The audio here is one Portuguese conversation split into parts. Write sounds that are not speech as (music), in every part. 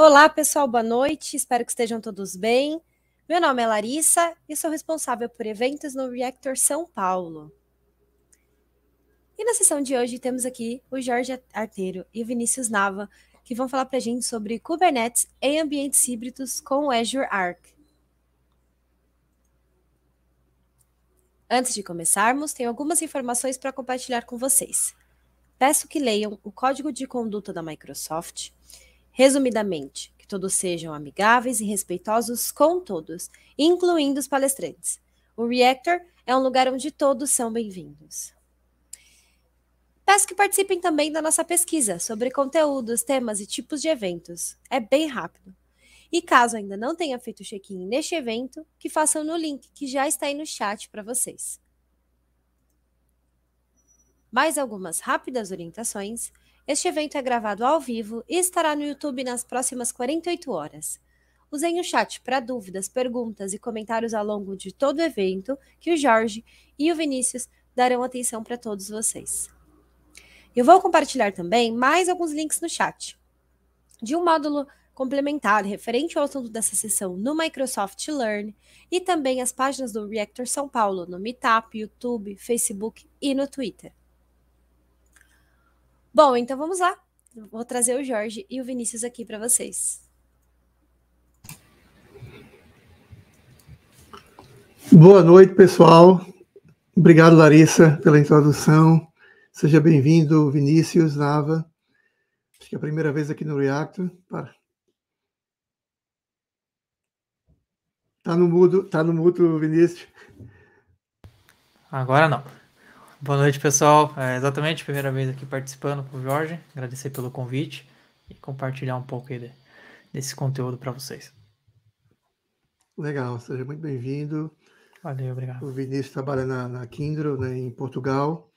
Olá, pessoal, boa noite. Espero que estejam todos bem. Meu nome é Larissa e sou responsável por eventos no Reactor São Paulo. E na sessão de hoje temos aqui o Jorge Arteiro e o Vinícius Nava, que vão falar para a gente sobre Kubernetes em ambientes híbridos com o Azure Arc. Antes de começarmos, tenho algumas informações para compartilhar com vocês. Peço que leiam o código de conduta da Microsoft Resumidamente, que todos sejam amigáveis e respeitosos com todos, incluindo os palestrantes. O Reactor é um lugar onde todos são bem-vindos. Peço que participem também da nossa pesquisa sobre conteúdos, temas e tipos de eventos. É bem rápido. E caso ainda não tenha feito o check-in neste evento, que façam no link que já está aí no chat para vocês. Mais algumas rápidas orientações este evento é gravado ao vivo e estará no YouTube nas próximas 48 horas. Usem o chat para dúvidas, perguntas e comentários ao longo de todo o evento, que o Jorge e o Vinícius darão atenção para todos vocês. Eu vou compartilhar também mais alguns links no chat. De um módulo complementar referente ao assunto dessa sessão no Microsoft Learn e também as páginas do Reactor São Paulo no Meetup, YouTube, Facebook e no Twitter. Bom, então vamos lá. Vou trazer o Jorge e o Vinícius aqui para vocês. Boa noite, pessoal. Obrigado, Larissa, pela introdução. Seja bem-vindo, Vinícius Nava. Acho que é a primeira vez aqui no React. Para. Tá no mudo, tá no mudo, Vinícius. Agora não. Boa noite, pessoal. É exatamente a primeira vez aqui participando com o Jorge. Agradecer pelo convite e compartilhar um pouco desse conteúdo para vocês. Legal, seja muito bem-vindo. Valeu, obrigado. O Vinícius trabalha na, na Kindle, né, em Portugal.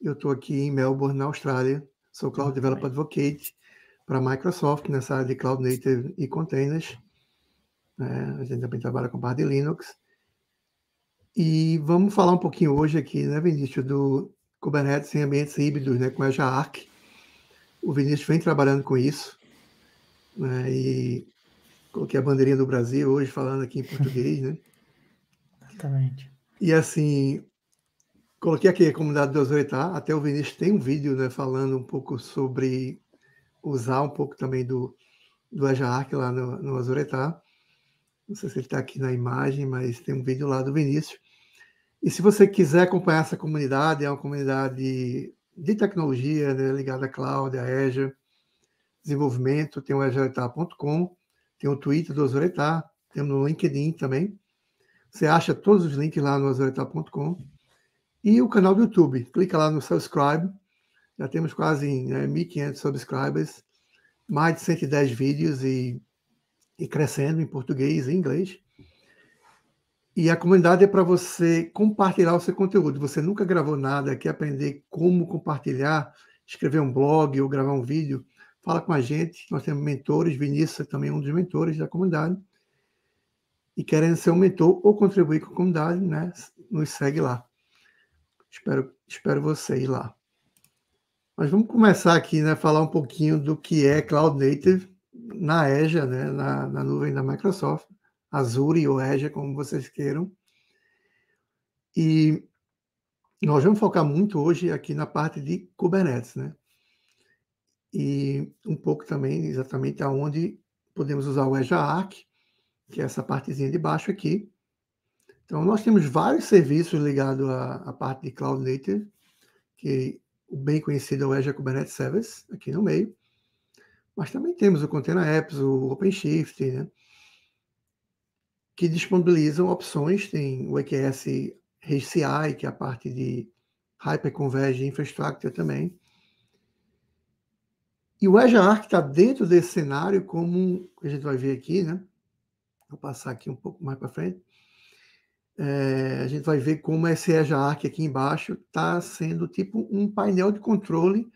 Eu estou aqui em Melbourne, na Austrália. Sou Cloud Developer Advocate para a Microsoft nessa área de Cloud Native e Containers. É, a gente também trabalha com parte de Linux. E vamos falar um pouquinho hoje aqui, né, Vinícius, do Kubernetes em ambientes híbridos, né, com a Arc. O Vinícius vem trabalhando com isso, né, e coloquei a bandeirinha do Brasil hoje falando aqui em português, né? (laughs) Exatamente. E assim, coloquei aqui a comunidade do Azuretá, até o Vinícius tem um vídeo, né, falando um pouco sobre usar um pouco também do, do Ajaark lá no, no Azuretá. Não sei se ele está aqui na imagem, mas tem um vídeo lá do Vinícius. E se você quiser acompanhar essa comunidade, é uma comunidade de tecnologia né, ligada à cloud, à Azure, desenvolvimento, tem o azuretar.com, tem o Twitter do Azuretar, temos o LinkedIn também. Você acha todos os links lá no azuretar.com. E o canal do YouTube, clica lá no subscribe, já temos quase né, 1.500 subscribers, mais de 110 vídeos e, e crescendo em português e inglês. E a comunidade é para você compartilhar o seu conteúdo. Você nunca gravou nada, quer aprender como compartilhar, escrever um blog ou gravar um vídeo, fala com a gente. Nós temos mentores, Vinícius é também um dos mentores da comunidade. E querendo ser um mentor ou contribuir com a comunidade, né? Nos segue lá. Espero, espero você ir lá. Mas vamos começar aqui, né? Falar um pouquinho do que é Cloud Native na EJA, né? Na, na nuvem da Microsoft. Azuri ou Regia, como vocês queiram. E nós vamos focar muito hoje aqui na parte de Kubernetes, né? E um pouco também exatamente aonde podemos usar o EJA ARC, que é essa partezinha de baixo aqui. Então, nós temos vários serviços ligados à, à parte de Cloud Native, que o bem conhecido é o Azure Kubernetes Service, aqui no meio. Mas também temos o Container Apps, o OpenShift, né? que disponibilizam opções, tem o EQS HCI, que é a parte de Hyperconverged Infrastructure também. E o Azure Arc está dentro desse cenário, como a gente vai ver aqui, né? Vou passar aqui um pouco mais para frente. É, a gente vai ver como esse Azure Arc aqui embaixo está sendo tipo um painel de controle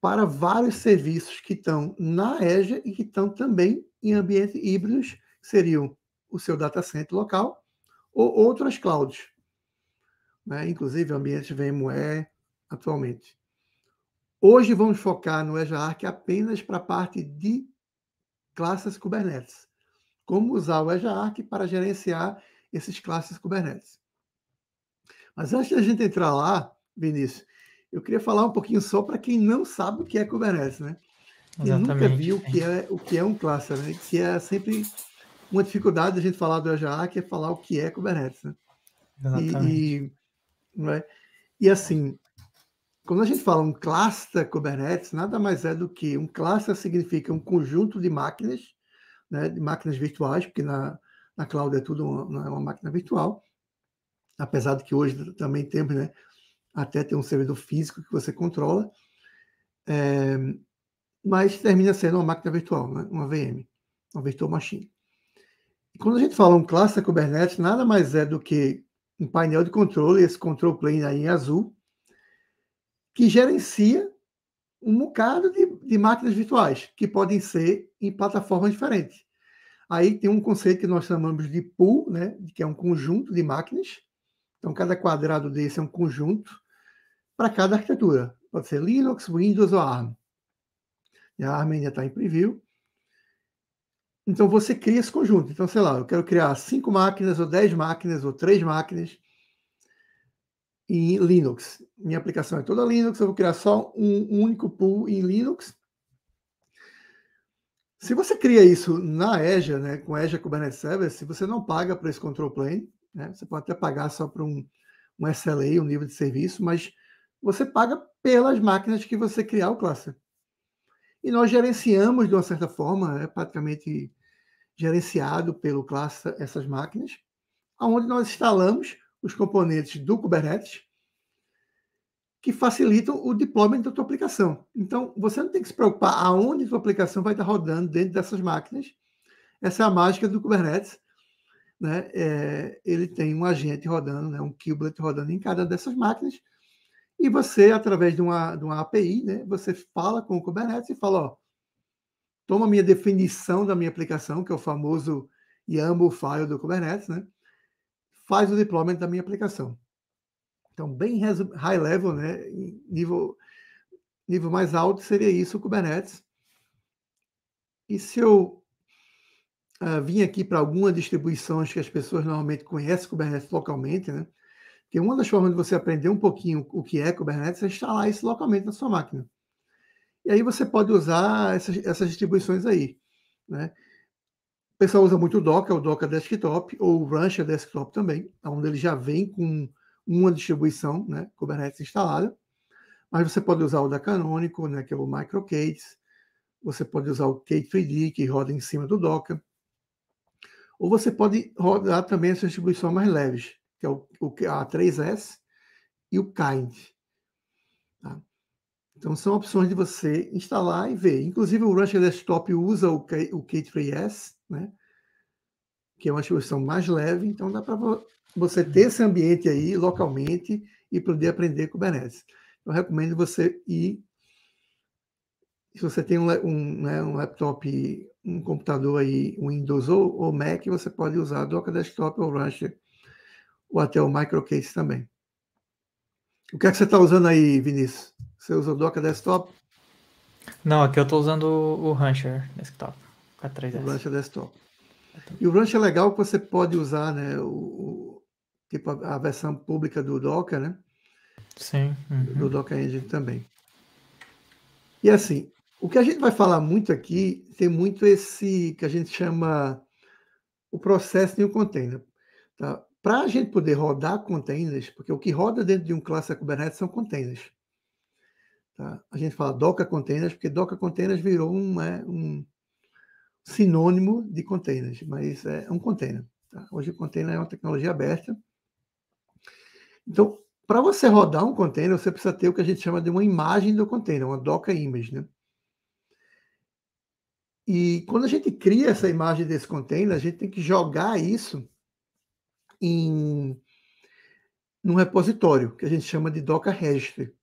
para vários serviços que estão na Azure e que estão também em ambientes híbridos, seriam o seu data center local ou outras clouds, né? inclusive ambiente VMware atualmente. Hoje vamos focar no Azure Arc apenas para a parte de classes Kubernetes. Como usar o Azure Arc para gerenciar esses classes Kubernetes. Mas antes da gente entrar lá, Vinícius, eu queria falar um pouquinho só para quem não sabe o que é Kubernetes, né? Quem nunca viu o que é, o que é um cluster, né? Que é sempre uma dificuldade da gente falar do EJA, que é falar o que é Kubernetes. Né? Exatamente. E, e, é? e assim, quando a gente fala um cluster Kubernetes, nada mais é do que um cluster significa um conjunto de máquinas, né, de máquinas virtuais, porque na, na cloud é tudo uma, uma máquina virtual, apesar de que hoje também temos, né, até tem um servidor físico que você controla, é, mas termina sendo uma máquina virtual, né, uma VM, uma virtual machine quando a gente fala um cluster Kubernetes, nada mais é do que um painel de controle, esse control plane aí em azul, que gerencia um bocado de, de máquinas virtuais, que podem ser em plataformas diferentes. Aí tem um conceito que nós chamamos de pool, né, que é um conjunto de máquinas. Então, cada quadrado desse é um conjunto para cada arquitetura. Pode ser Linux, Windows ou ARM. A ARM ainda está em preview. Então você cria esse conjunto. Então, sei lá, eu quero criar cinco máquinas, ou dez máquinas, ou três máquinas em Linux. Minha aplicação é toda Linux, eu vou criar só um único pool em Linux. Se você cria isso na EJA, né, com EJA Kubernetes Service, você não paga para esse control plane, né? você pode até pagar só para um, um SLA, um nível de serviço, mas você paga pelas máquinas que você criar o cluster. E nós gerenciamos, de uma certa forma, é praticamente gerenciado pelo Cluster Essas Máquinas, onde nós instalamos os componentes do Kubernetes que facilitam o deployment da tua aplicação. Então, você não tem que se preocupar aonde a tua aplicação vai estar rodando dentro dessas máquinas. Essa é a mágica do Kubernetes. Né? É, ele tem um agente rodando, né? um kubelet rodando em cada dessas máquinas. E você, através de uma, de uma API, né? você fala com o Kubernetes e fala, ó, Toma a minha definição da minha aplicação, que é o famoso YAML file do Kubernetes, né? faz o deployment da minha aplicação. Então, bem high level, né? nível, nível mais alto seria isso, o Kubernetes. E se eu uh, vim aqui para distribuição, acho que as pessoas normalmente conhecem Kubernetes localmente, né? Porque uma das formas de você aprender um pouquinho o que é Kubernetes é instalar isso localmente na sua máquina. E aí você pode usar essas, essas distribuições aí. Né? O pessoal usa muito o Docker, o Docker Desktop, ou o Rancher Desktop também, onde ele já vem com uma distribuição né, Kubernetes instalada. Mas você pode usar o da Canonical, né, que é o Microcates. Você pode usar o K3D, que roda em cima do Docker. Ou você pode rodar também as distribuições mais leves, que é o, o a3S e o Kind. Então, são opções de você instalar e ver. Inclusive, o Rancher Desktop usa o, K, o K3S, né? que é uma solução mais leve, então dá para você ter esse ambiente aí localmente e poder aprender Kubernetes. Eu recomendo você ir. Se você tem um, um, né, um laptop, um computador aí, Windows ou, ou, Mac, você pode usar Docker Desktop ou Rancher, ou até o Microcase também. O que é que você está usando aí, Vinícius? Você usa o Docker Desktop? Não, aqui eu estou usando o Rancher Desktop. 3 s O Rancher Desktop. E o Rancher é legal que você pode usar, né? O, o tipo a, a, versão pública do Docker, né? Sim. Uhum. Do Docker Engine também. E assim, o que a gente vai falar muito aqui tem muito esse que a gente chama o processo de um container. Tá? Para a gente poder rodar containers, porque o que roda dentro de um classe Kubernetes são containers. Tá? A gente fala Docker Containers porque Docker Containers virou um, é, um sinônimo de containers, mas é um container. Tá? Hoje o container é uma tecnologia aberta. Então, para você rodar um container, você precisa ter o que a gente chama de uma imagem do container, uma Docker Image. Né? E quando a gente cria essa imagem desse container, a gente tem que jogar isso em num repositório que a gente chama de Docker Registry.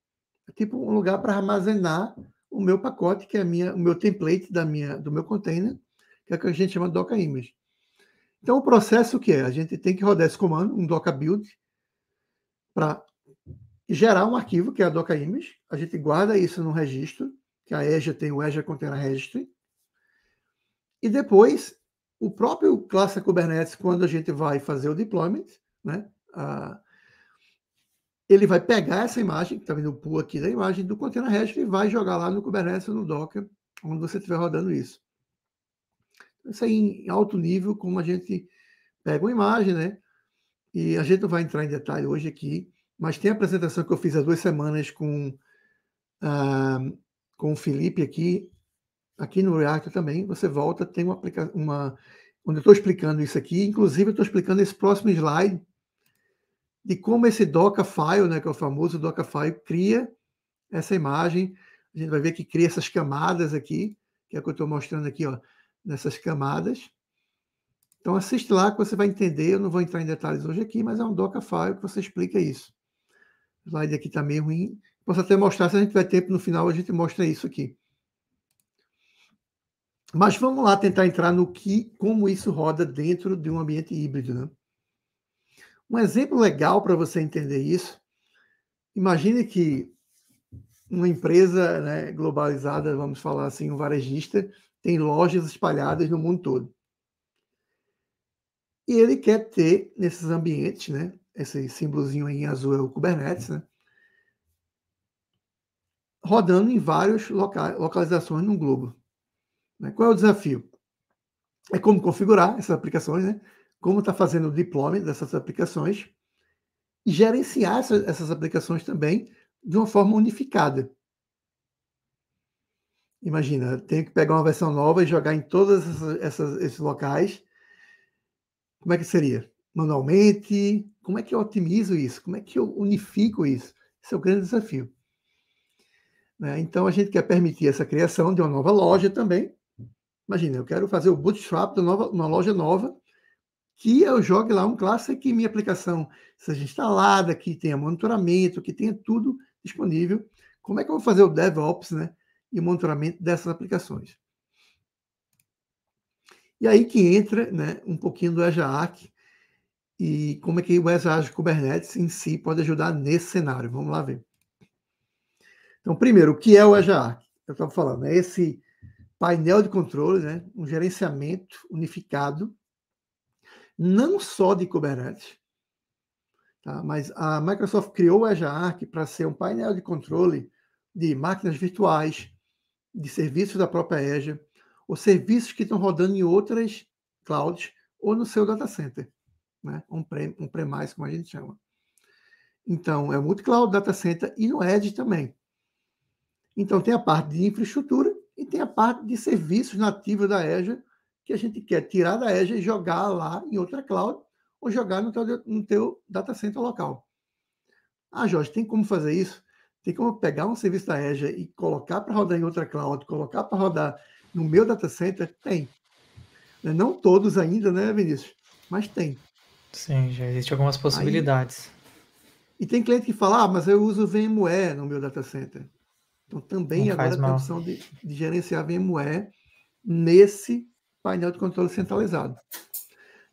É tipo um lugar para armazenar o meu pacote, que é a minha, o meu template da minha, do meu container, que é o que a gente chama de Docker Image. Então, o processo que é? A gente tem que rodar esse comando, um Docker Build, para gerar um arquivo, que é a Docker Image. A gente guarda isso no registro, que a EJA tem o EJA Container Registry. E depois, o próprio classe Kubernetes, quando a gente vai fazer o deployment, né? ele vai pegar essa imagem, que está vendo o pool aqui da imagem do container REST e vai jogar lá no Kubernetes ou no Docker, onde você estiver rodando isso. Então, isso aí é em alto nível, como a gente pega uma imagem, né? E a gente não vai entrar em detalhe hoje aqui, mas tem a apresentação que eu fiz há duas semanas com, ah, com o Felipe aqui, aqui no React também. Você volta, tem uma, uma onde eu estou explicando isso aqui. Inclusive, eu estou explicando esse próximo slide, de como esse Dockerfile, file, né, que é o famoso Dockerfile, file, cria essa imagem. A gente vai ver que cria essas camadas aqui, que é o que eu estou mostrando aqui, ó, nessas camadas. Então assiste lá que você vai entender. Eu não vou entrar em detalhes hoje aqui, mas é um Dockerfile file que você explica isso. O slide aqui está meio ruim. Posso até mostrar, se a gente tiver tempo no final, a gente mostra isso aqui. Mas vamos lá tentar entrar no que, como isso roda dentro de um ambiente híbrido, né? Um exemplo legal para você entender isso: imagine que uma empresa né, globalizada, vamos falar assim, um varejista, tem lojas espalhadas no mundo todo. E ele quer ter nesses ambientes, né? Esse símbolozinho em azul é o Kubernetes, né? Rodando em várias localizações no globo. Né. Qual é o desafio? É como configurar essas aplicações, né? como está fazendo o diploma dessas aplicações e gerenciar essas, essas aplicações também de uma forma unificada. Imagina, tenho que pegar uma versão nova e jogar em todos esses locais. Como é que seria? Manualmente? Como é que eu otimizo isso? Como é que eu unifico isso? Esse é o grande desafio. Né? Então, a gente quer permitir essa criação de uma nova loja também. Imagina, eu quero fazer o bootstrap de uma, nova, uma loja nova que eu jogue lá um clássico que minha aplicação seja instalada, que tenha monitoramento, que tenha tudo disponível. Como é que eu vou fazer o DevOps né, e o monitoramento dessas aplicações? E aí que entra né, um pouquinho do EJAC e como é que o Azure Kubernetes em si pode ajudar nesse cenário. Vamos lá ver. Então, primeiro, o que é o EJAC? Eu estava falando, é esse painel de controle, né, um gerenciamento unificado não só de Kubernetes, tá? mas a Microsoft criou o Arc para ser um painel de controle de máquinas virtuais, de serviços da própria EJA, ou serviços que estão rodando em outras clouds ou no seu data center, né? um premise, um pre como a gente chama. Então, é muito multi-cloud, data center e no edge também. Então, tem a parte de infraestrutura e tem a parte de serviços nativos da EJA, que a gente quer tirar da EJA e jogar lá em outra cloud ou jogar no teu, no teu data center local. Ah, Jorge, tem como fazer isso? Tem como pegar um serviço da EJA e colocar para rodar em outra cloud, colocar para rodar no meu data center? Tem. Né, não todos ainda, né, Vinícius? Mas tem. Sim, já existem algumas possibilidades. Aí, e tem cliente que fala, ah, mas eu uso VMware no meu data center. Então também Não agora tem a opção de, de gerenciar VMware nesse painel de controle centralizado.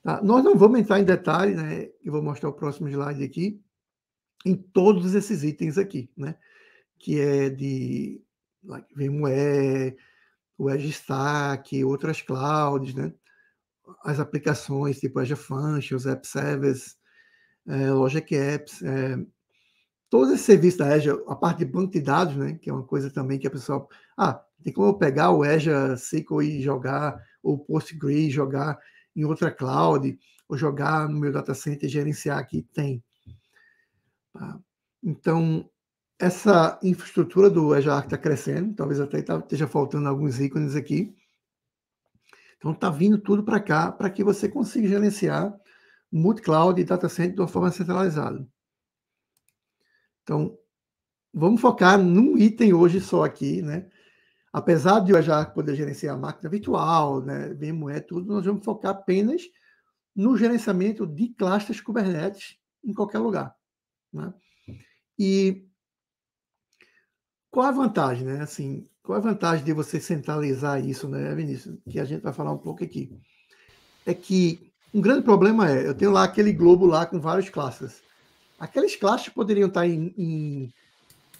Tá? Nós não vamos entrar em detalhe, né? Eu vou mostrar o próximo slide aqui, em todos esses itens aqui, né? Que é de VMware, o Edge Stack, outras clouds, né? As aplicações tipo Azure Functions, App Service, é, Logic Apps, é, todos esses serviços da Azure, a parte de banco de dados, né? Que é uma coisa também que a pessoa... Ah, tem como eu pegar o EJA SQL e jogar, ou PostgreSQL jogar em outra cloud, ou jogar no meu data center e gerenciar aqui? Tem. Tá. Então, essa infraestrutura do EJA Arc está crescendo, talvez até tá, esteja faltando alguns ícones aqui. Então, está vindo tudo para cá para que você consiga gerenciar multi-cloud e data center de uma forma centralizada. Então, vamos focar num item hoje só aqui, né? apesar de eu já poder gerenciar a máquina virtual, né, VMware, tudo, nós vamos focar apenas no gerenciamento de clusters Kubernetes em qualquer lugar. Né? E qual a vantagem, né? Assim, qual a vantagem de você centralizar isso, né, Vinícius? Que a gente vai falar um pouco aqui. É que um grande problema é, eu tenho lá aquele globo lá com vários classes. Aqueles classes poderiam estar em, em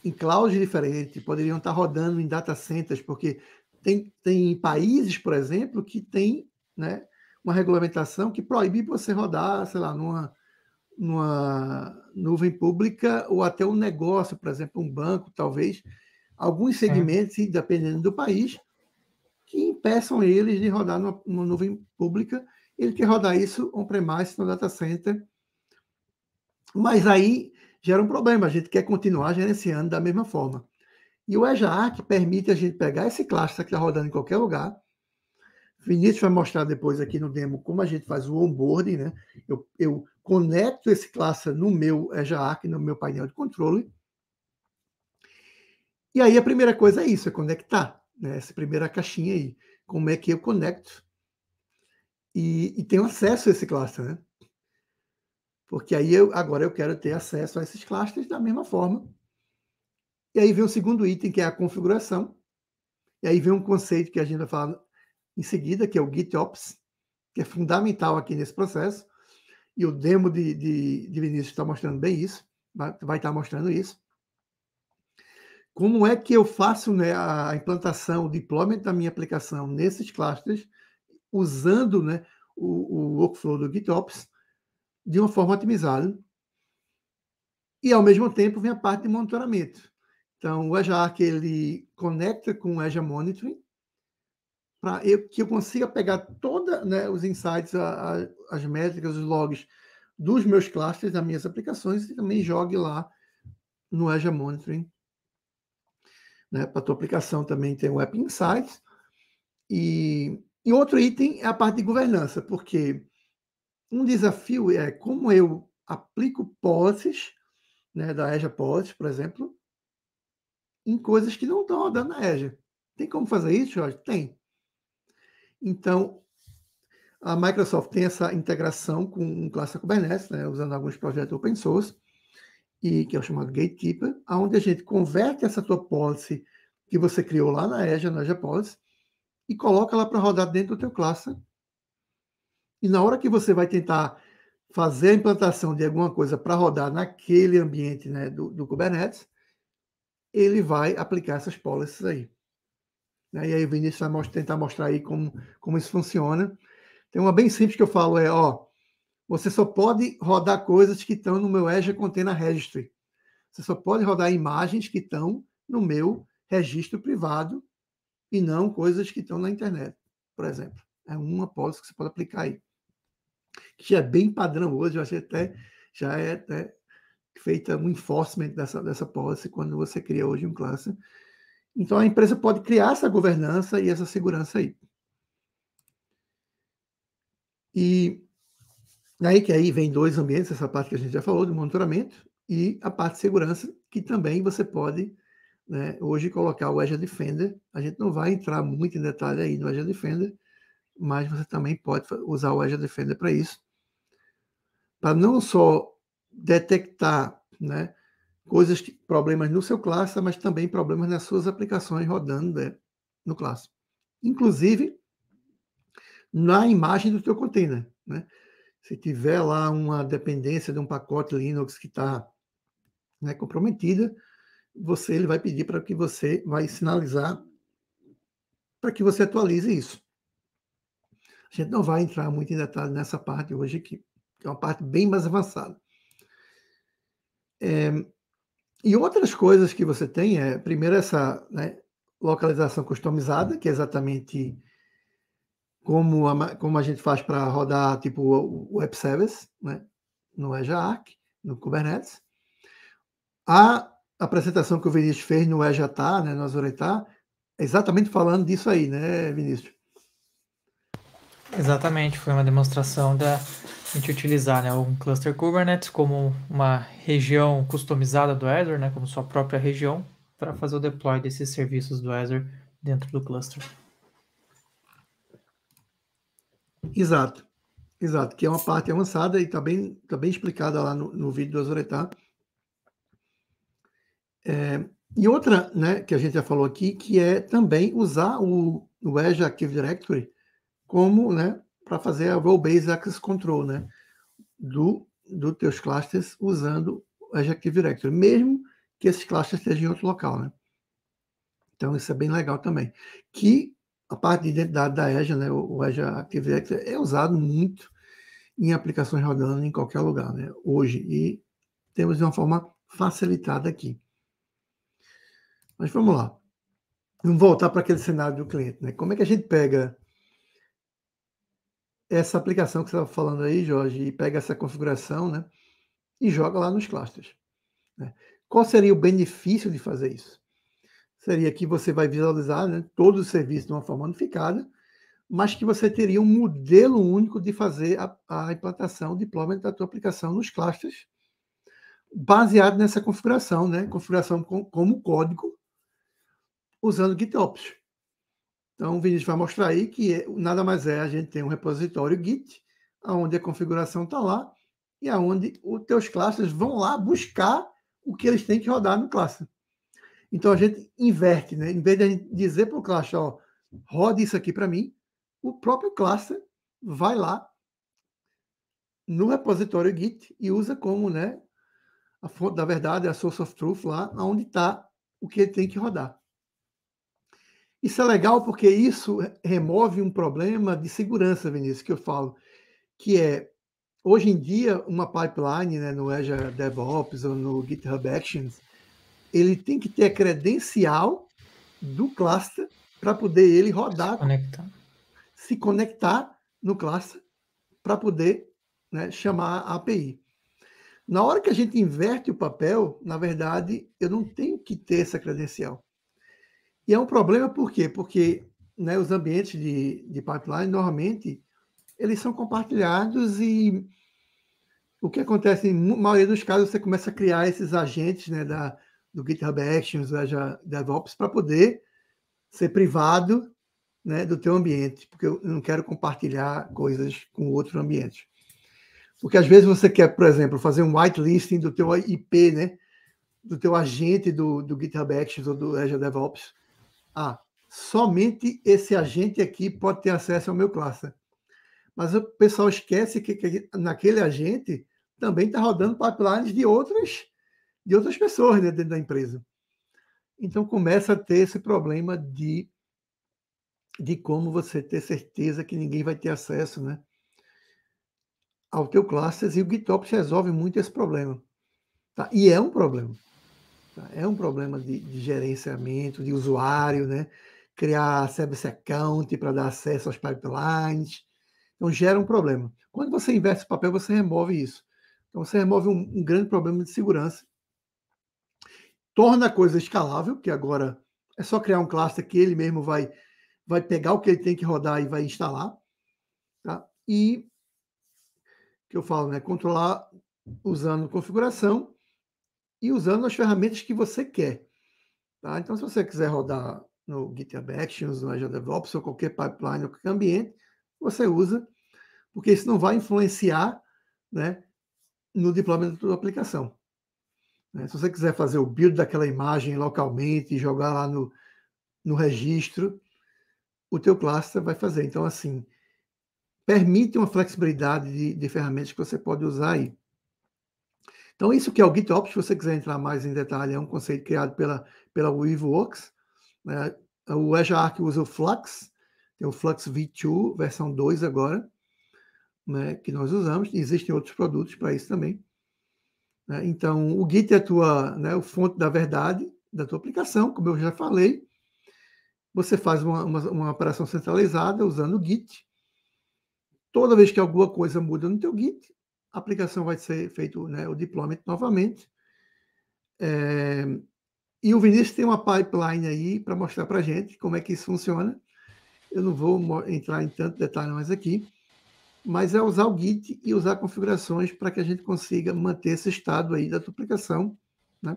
em clouds diferentes, poderiam estar rodando em data centers, porque tem, tem países, por exemplo, que tem né, uma regulamentação que proíbe você rodar, sei lá, numa, numa nuvem pública ou até um negócio, por exemplo, um banco, talvez, alguns é. segmentos, é. dependendo do país, que impeçam eles de rodar numa, numa nuvem pública. Ele quer rodar isso on-premise no data center. Mas aí gera um problema. A gente quer continuar gerenciando da mesma forma. E o que permite a gente pegar esse cluster que está rodando em qualquer lugar. Vinícius vai mostrar depois aqui no demo como a gente faz o onboarding, né? Eu, eu conecto esse cluster no meu EJAC, é no meu painel de controle. E aí a primeira coisa é isso, é conectar, né? Essa primeira caixinha aí. Como é que eu conecto e, e tenho acesso a esse cluster, né? Porque aí eu agora eu quero ter acesso a esses clusters da mesma forma. E aí vem o segundo item, que é a configuração. E aí vem um conceito que a gente vai falar em seguida, que é o GitOps, que é fundamental aqui nesse processo. E o demo de, de, de Vinícius está mostrando bem isso, vai, estar tá mostrando isso. Como é que eu faço né, a implantação, o deployment da minha aplicação nesses clusters, usando né, o, o workflow do GitOps, de uma forma otimizada. E, ao mesmo tempo, vem a parte de monitoramento. Então, o EJARC, ele conecta com o EJA Monitoring para que eu consiga pegar todos né, os insights, a, a, as métricas, os logs dos meus clusters, das minhas aplicações e também jogue lá no EJA Monitoring. Né, para a tua aplicação também tem o App Insights. E, e outro item é a parte de governança, porque um desafio é como eu aplico posses, né, da EJA Posses, por exemplo, em coisas que não estão rodando na EJA. Tem como fazer isso, Jorge? Tem. Então, a Microsoft tem essa integração com o Cluster Kubernetes, né, usando alguns projetos open source, e que é o chamado Gatekeeper, onde a gente converte essa tua policy que você criou lá na EJA, na EJA Policy, e coloca ela para rodar dentro do teu cluster e na hora que você vai tentar fazer a implantação de alguma coisa para rodar naquele ambiente né, do, do, Kubernetes, ele vai aplicar essas policies aí. Né, e aí o Vinícius vai mostrar, tentar mostrar aí como, como isso funciona. Tem uma bem simples que eu falo, é, ó, você só pode rodar coisas que estão no meu Azure Container Registry. Você só pode rodar imagens que estão no meu registro privado e não coisas que estão na internet, por exemplo. É uma policy que você pode aplicar aí que é bem padrão hoje, eu acho que até uhum. já é né, feita um enforcement dessa, dessa policy quando você cria hoje um cluster. Então a empresa pode criar essa governança e essa segurança aí. E aí que aí vem dois ambientes, essa parte que a gente já falou, do monitoramento, e a parte de segurança, que também você pode né, hoje colocar o Azure Defender. A gente não vai entrar muito em detalhe aí no Azure Defender, mas você também pode usar o Edge Defender para isso, para não só detectar né, coisas, que, problemas no seu classe, mas também problemas nas suas aplicações rodando né, no classe. Inclusive, na imagem do teu container. Né? Se tiver lá uma dependência de um pacote Linux que está né, comprometida, você ele vai pedir para que você vai sinalizar para que você atualize isso. A gente não vai entrar muito em detalhe nessa parte hoje aqui, que é uma parte bem mais avançada. É, e outras coisas que você tem é, primeiro, essa né, localização customizada, que é exatamente como a, como a gente faz para rodar tipo o web service, né, no EJAC, no Kubernetes. A apresentação que o Vinícius fez no EJATA, né, no tá exatamente falando disso aí, né, Vinícius? Exatamente, foi uma demonstração da gente utilizar né, um cluster Kubernetes como uma região customizada do Azure, né, como sua própria região, para fazer o deploy desses serviços do Azure dentro do cluster. Exato, exato, que é uma parte avançada e está bem, tá bem explicada lá no, no vídeo do Azure tá? É, e outra, né, que a gente já falou aqui, que é também usar o, o Azure Active Directory como, né, para fazer a role-based access control, né, do, do teus clusters usando a Active Directory, mesmo que esses clusters estejam em outro local, né. Então, isso é bem legal também. Que a parte de identidade da Azure, né, o Azure Active Directory, é usado muito em aplicações rodando em qualquer lugar, né, hoje. E temos de uma forma facilitada aqui. Mas vamos lá. Vamos voltar para aquele cenário do cliente, né? Como é que a gente pega essa aplicação que você estava falando aí, Jorge, e pega essa configuração, né? E joga lá nos clusters. Né? Qual seria o benefício de fazer isso? Seria que você vai visualizar né, todo o serviço de uma forma unificada, mas que você teria um modelo único de fazer a, a implantação, o deployment da tua aplicação nos clusters, baseado nessa configuração, né? Configuração com, como código, usando GitOps. Então, o Vinícius vai mostrar aí que é, nada mais é, a gente tem um repositório Git, onde a configuração está lá e aonde os teus classes vão lá buscar o que eles têm que rodar no classe. Então, a gente inverte, né? Em vez de a gente dizer para o classe, ó, roda isso aqui para mim, o próprio classe vai lá no repositório Git e usa como, né, a fonte da verdade, a source of truth lá, onde está o que ele tem que rodar. Isso é legal porque isso remove um problema de segurança, Vinícius, que eu falo, que é hoje em dia uma pipeline né, no Azure DevOps ou no GitHub Actions, ele tem que ter a credencial do cluster para poder ele rodar, se conectar, se conectar no cluster para poder né, chamar a API. Na hora que a gente inverte o papel, na verdade, eu não tenho que ter essa credencial. E é um problema por quê? Porque né, os ambientes de, de pipeline, normalmente, eles são compartilhados e o que acontece, na maioria dos casos, você começa a criar esses agentes né, da, do GitHub Actions, da DevOps, para poder ser privado né, do teu ambiente, porque eu não quero compartilhar coisas com outro ambiente. Porque às vezes você quer, por exemplo, fazer um whitelisting do teu IP, né, do teu agente do, do GitHub Actions ou do Azure DevOps, ah, somente esse agente aqui pode ter acesso ao meu cluster. Mas o pessoal esquece que, que naquele agente também está rodando pipelines de outras, de outras pessoas né, dentro da empresa. Então começa a ter esse problema de, de como você ter certeza que ninguém vai ter acesso né, ao teu cluster. e o GitOps resolve muito esse problema. Tá? E é um problema. Tá? É um problema de, de gerenciamento, de usuário, né? Criar service account para dar acesso aos pipelines. Então, gera um problema. Quando você investe o papel, você remove isso. Então, você remove um, um grande problema de segurança. Torna a coisa escalável, que agora é só criar um cluster que ele mesmo vai, vai pegar o que ele tem que rodar e vai instalar. Tá? E, que eu falo, né? Controlar usando configuração e usando as ferramentas que você quer. Tá? Então, se você quiser rodar no GitHub Actions, no Azure DevOps, ou qualquer pipeline, ou qualquer ambiente, você usa, porque isso não vai influenciar né, no deployment da sua aplicação. Né? Se você quiser fazer o build daquela imagem localmente e jogar lá no, no registro, o teu cluster vai fazer. Então, assim, permite uma flexibilidade de, de ferramentas que você pode usar aí. Então, isso que é o GitOps, se você quiser entrar mais em detalhe, é um conceito criado pela, pela Weaveworks. Né? O EJARC usa o Flux, tem o Flux V2, versão 2 agora, né? que nós usamos. E existem outros produtos para isso também. Né? Então, o Git é a tua, né, o fonte da verdade da tua aplicação, como eu já falei. Você faz uma, uma, uma operação centralizada usando o Git. Toda vez que alguma coisa muda no teu Git, a aplicação vai ser feito né, o deployment novamente. É, e o Vinícius tem uma pipeline aí para mostrar para a gente como é que isso funciona. Eu não vou entrar em tanto detalhe mais aqui, mas é usar o Git e usar configurações para que a gente consiga manter esse estado aí da duplicação, né?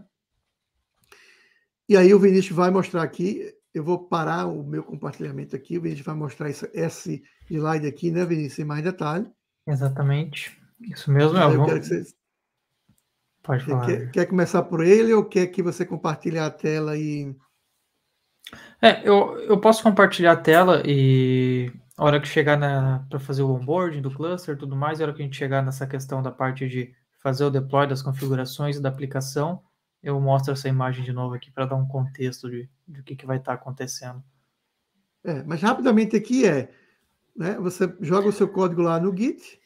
E aí o Vinícius vai mostrar aqui, eu vou parar o meu compartilhamento aqui, o Vinícius vai mostrar esse, slide aqui, né, Vinícius, em mais detalhe. Exatamente. Isso mesmo, é Que Pode falar. Quer, quer, começar por ele ou quer que você compartilhe a tela e. É, eu, eu posso compartilhar a tela e a hora que chegar para fazer o onboarding do cluster e tudo mais, a hora que a gente chegar nessa questão da parte de fazer o deploy das configurações e da aplicação, eu mostro essa imagem de novo aqui para dar um contexto de, de o que, que vai estar tá acontecendo. É, mas rapidamente aqui é, né, você joga o seu código lá no Git,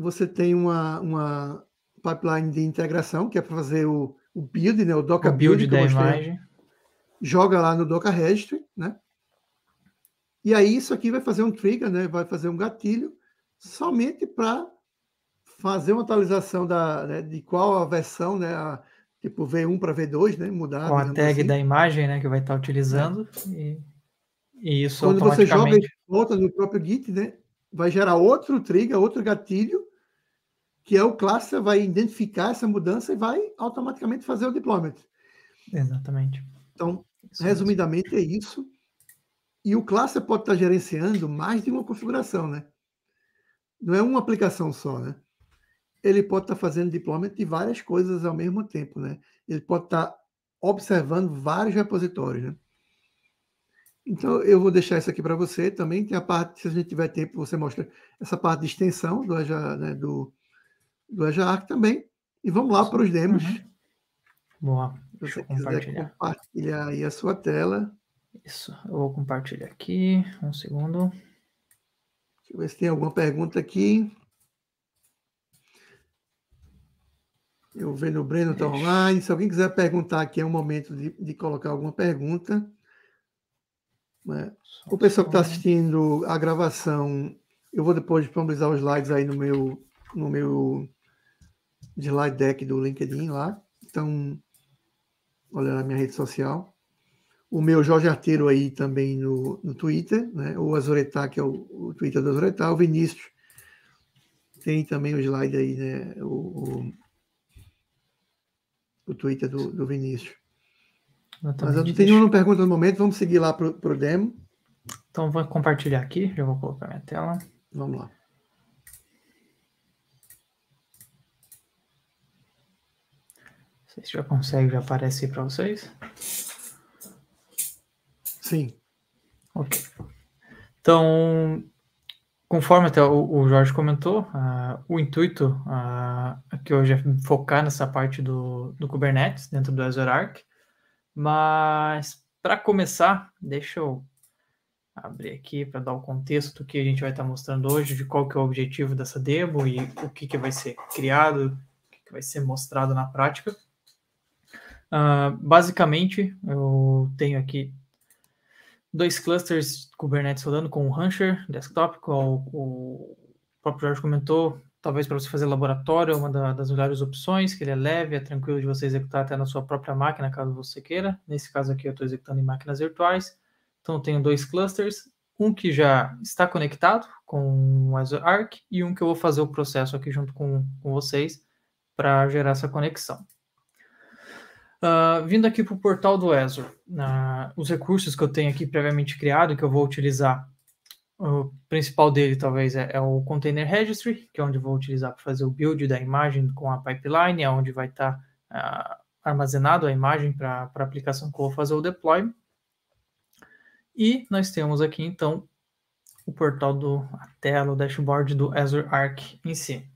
você tem uma, uma pipeline de integração, que é para fazer o, o build, né? o Docker o build, build da imagem. Joga lá no Docker Registry, né? E aí isso aqui vai fazer um trigger, né? vai fazer um gatilho somente para fazer uma atualização da, né? de qual a versão, né? A, tipo V1 para V2, né? Mudar. Com a tag assim. da imagem né? que vai estar tá utilizando. É. E, e isso Quando automaticamente... você joga e volta no próprio Git, né? vai gerar outro trigger, outro gatilho que é o cluster vai identificar essa mudança e vai automaticamente fazer o deployment. Exatamente. Então, isso resumidamente mesmo. é isso. E o cluster pode estar gerenciando mais de uma configuração, né? Não é uma aplicação só, né? Ele pode estar fazendo deployment de várias coisas ao mesmo tempo, né? Ele pode estar observando vários repositórios, né? Então, eu vou deixar isso aqui para você também. Tem a parte, se a gente tiver tempo, você mostra essa parte de extensão do, né, do, do EJARC também. E vamos lá para os demos. Uhum. Boa. Deixa Se eu compartilhar. compartilhar aí a sua tela. Isso, eu vou compartilhar aqui. Um segundo. Deixa eu ver se tem alguma pergunta aqui. Eu vendo o Breno está online. Se alguém quiser perguntar aqui, é o momento de, de colocar alguma pergunta. Né? O pessoal que está assistindo a gravação, eu vou depois disponibilizar os slides aí no meu, no meu slide deck do LinkedIn lá. Então, olha lá minha rede social. O meu Jorge Arteiro aí também no, no Twitter, né? O Azoretá, que é o, o Twitter do Azoretá. O Vinícius tem também o slide aí, né? O, o, o Twitter do, do Vinícius. Mas eu não tenho nenhuma pergunta no momento, vamos seguir lá para o demo. Então, vou compartilhar aqui, já vou colocar minha tela. Vamos lá. Vocês já consegue? já aparece para vocês? Sim. Ok. Então, conforme até o, o Jorge comentou, uh, o intuito uh, aqui hoje é focar nessa parte do, do Kubernetes dentro do Azure Arc. Mas, para começar, deixa eu abrir aqui para dar o contexto que a gente vai estar tá mostrando hoje, de qual que é o objetivo dessa demo e o que, que vai ser criado, o que, que vai ser mostrado na prática. Uh, basicamente, eu tenho aqui dois clusters Kubernetes rodando com o Rancher Desktop, qual o próprio Jorge comentou, talvez para você fazer laboratório, é uma da, das melhores opções, que ele é leve, é tranquilo de você executar até na sua própria máquina, caso você queira. Nesse caso aqui, eu estou executando em máquinas virtuais. Então, eu tenho dois clusters, um que já está conectado com o Azure Arc e um que eu vou fazer o processo aqui junto com, com vocês para gerar essa conexão. Uh, vindo aqui para o portal do ESO, uh, os recursos que eu tenho aqui previamente criado, que eu vou utilizar, o principal dele talvez é, é o Container Registry, que é onde eu vou utilizar para fazer o build da imagem com a pipeline, é onde vai estar tá, uh, armazenado a imagem para a aplicação que eu vou fazer o deploy. E nós temos aqui, então, o portal do, a tela, o dashboard do Azure Arc em si.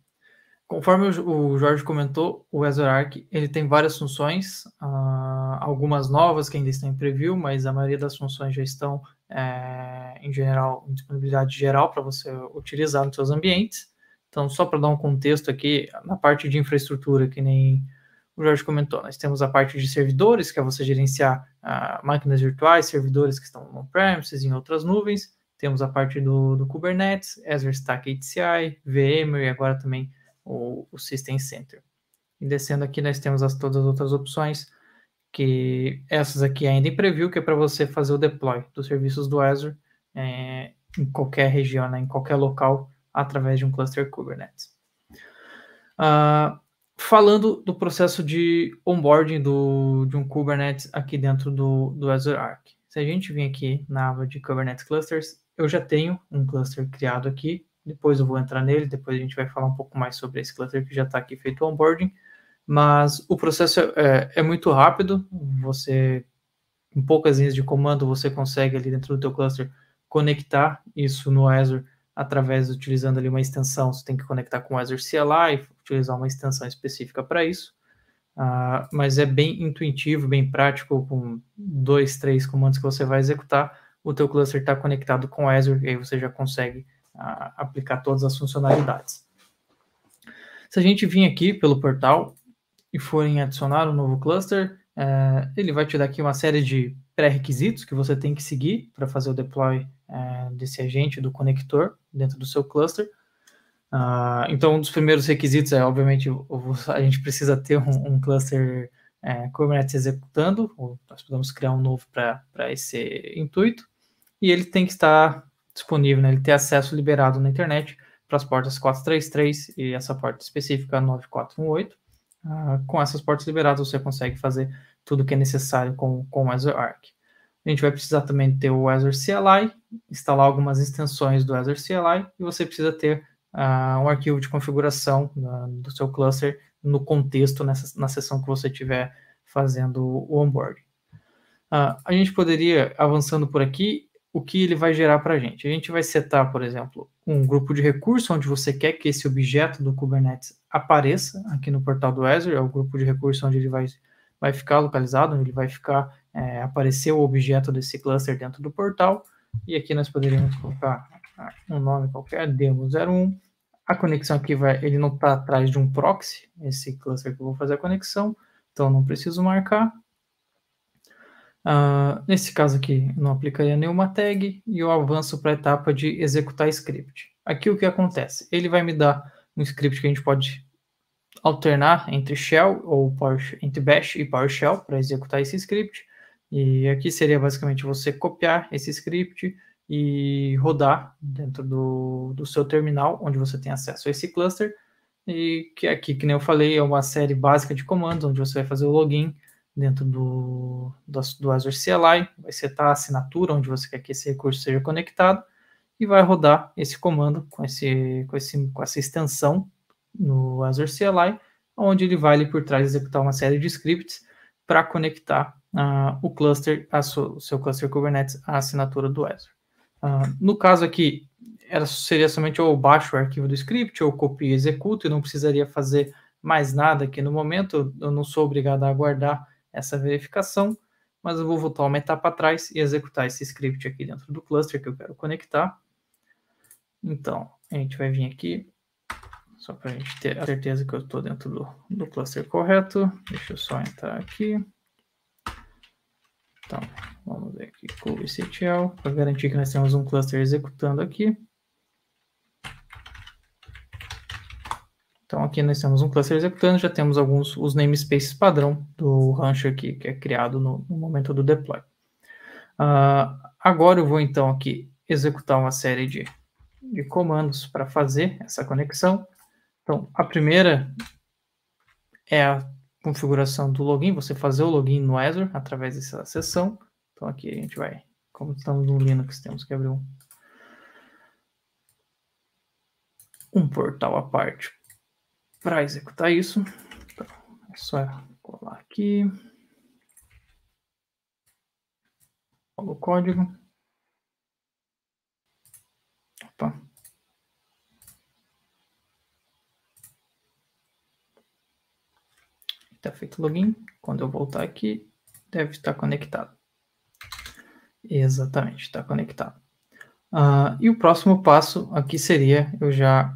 Conforme o Jorge comentou, o Azure Arc ele tem várias funções, ah, algumas novas que ainda estão em preview, mas a maioria das funções já estão é, em geral em disponibilidade geral para você utilizar nos seus ambientes. Então, só para dar um contexto aqui, na parte de infraestrutura, que nem o Jorge comentou, nós temos a parte de servidores, que é você gerenciar uh, máquinas virtuais, servidores que estão on-premises, em outras nuvens. Temos a parte do, do Kubernetes, Azure Stack HCI, VMware e agora também ou o System Center. E descendo aqui, nós temos as, todas as outras opções, que essas aqui ainda em preview, que é para você fazer o deploy dos serviços do Azure é, em qualquer região, né, em qualquer local, através de um cluster Kubernetes. Uh, falando do processo de onboarding do, de um Kubernetes aqui dentro do, do Azure Arc. Se a gente vir aqui na aba de Kubernetes Clusters, eu já tenho um cluster criado aqui depois eu vou entrar nele, depois a gente vai falar um pouco mais sobre esse cluster que já está aqui feito o onboarding. Mas o processo é, é, é muito rápido, você, em poucas linhas de comando, você consegue ali dentro do teu cluster conectar isso no Azure através, utilizando ali uma extensão, você tem que conectar com o Azure CLI, e utilizar uma extensão específica para isso. Uh, mas é bem intuitivo, bem prático, com dois, três comandos que você vai executar, o teu cluster está conectado com o Azure, e aí você já consegue aplicar todas as funcionalidades. Se a gente vir aqui pelo portal e for em adicionar um novo cluster, é, ele vai te dar aqui uma série de pré-requisitos que você tem que seguir para fazer o deploy é, desse agente, do conector, dentro do seu cluster. Uh, então, um dos primeiros requisitos é, obviamente, a gente precisa ter um, um cluster é, Kubernetes executando, ou nós podemos criar um novo para esse intuito, e ele tem que estar disponível, né? ele ter acesso liberado na internet para as portas 433 e essa porta específica 9418. Ah, com essas portas liberadas, você consegue fazer tudo o que é necessário com, com o Azure Arc. A gente vai precisar também ter o Azure CLI, instalar algumas extensões do Azure CLI e você precisa ter ah, um arquivo de configuração ah, do seu cluster no contexto, nessa, na sessão que você estiver fazendo o onboarding. a gente poderia, avançando por aqui, o que ele vai gerar para a gente. A gente vai setar, por exemplo, um grupo de recurso onde você quer que esse objeto do Kubernetes apareça aqui no portal do Azure, é o grupo de recurso onde ele vai, vai ficar localizado, onde ele vai ficar, é, aparecer o objeto desse cluster dentro do portal, e aqui nós poderíamos colocar ah, um nome qualquer, demo01, a conexão aqui vai, ele não está atrás de um proxy, esse cluster que eu vou fazer a conexão, então não preciso marcar, Uh, nesse caso aqui, não aplicaria nenhuma tag e eu avanço para a etapa de executar script. Aqui o que acontece? Ele vai me dar um script que a gente pode alternar entre shell ou Power, entre bash e PowerShell para executar esse script. E aqui seria basicamente você copiar esse script e rodar dentro do, do seu terminal, onde você tem acesso a esse cluster. E que aqui, que nem eu falei, é uma série básica de comandos, onde você vai fazer o login, dentro do, do, do Azure CLI, vai setar a assinatura onde você quer que esse recurso seja conectado e vai rodar esse comando com, esse, com, esse, com essa extensão no Azure CLI, onde ele vai ali por trás executar uma série de scripts para conectar uh, o cluster, sua, o seu cluster Kubernetes à assinatura do Azure. Uh, no caso aqui, era, seria somente eu baixo o arquivo do script, ou copio e executo, e não precisaria fazer mais nada aqui no momento, eu não sou obrigado a aguardar essa verificação, mas eu vou voltar uma etapa atrás e executar esse script aqui dentro do cluster que eu quero conectar. Então, a gente vai vir aqui, só para a gente ter a certeza que eu estou dentro do, do cluster correto. Deixa eu só entrar aqui. Então, vamos ver aqui, kubectl, para garantir que nós temos um cluster executando aqui. Então aqui nós temos um cluster executando, já temos alguns os namespaces padrão do rancher aqui, que é criado no, no momento do deploy. Uh, agora eu vou então aqui executar uma série de, de comandos para fazer essa conexão. Então a primeira é a configuração do login, você fazer o login no Azure através dessa sessão. Então aqui a gente vai, como estamos no Linux, temos que abrir um, um portal à parte para executar isso, então, é só colar aqui. Colo o código. Opa. Está feito o login. Quando eu voltar aqui, deve estar conectado. Exatamente, está conectado. Uh, e o próximo passo aqui seria eu já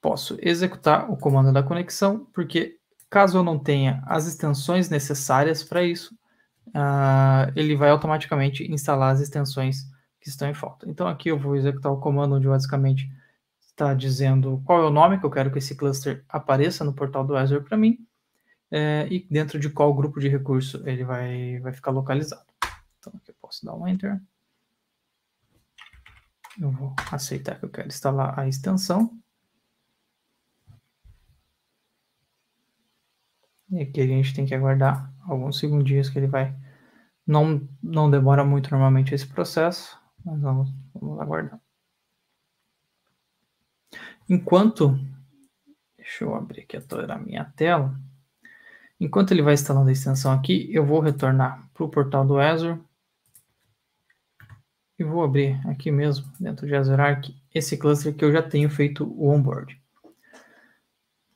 posso executar o comando da conexão, porque caso eu não tenha as extensões necessárias para isso, uh, ele vai automaticamente instalar as extensões que estão em falta. Então aqui eu vou executar o comando onde basicamente está dizendo qual é o nome que eu quero que esse cluster apareça no portal do Azure para mim, é, e dentro de qual grupo de recurso ele vai, vai ficar localizado. Então aqui eu posso dar um Enter. Eu vou aceitar que eu quero instalar a extensão. E aqui a gente tem que aguardar alguns segundinhos que ele vai. Não, não demora muito normalmente esse processo, mas vamos, vamos aguardar. Enquanto. Deixa eu abrir aqui a minha tela. Enquanto ele vai instalando a extensão aqui, eu vou retornar para o portal do Azure e vou abrir aqui mesmo, dentro de Azure Arc, esse cluster que eu já tenho feito o onboard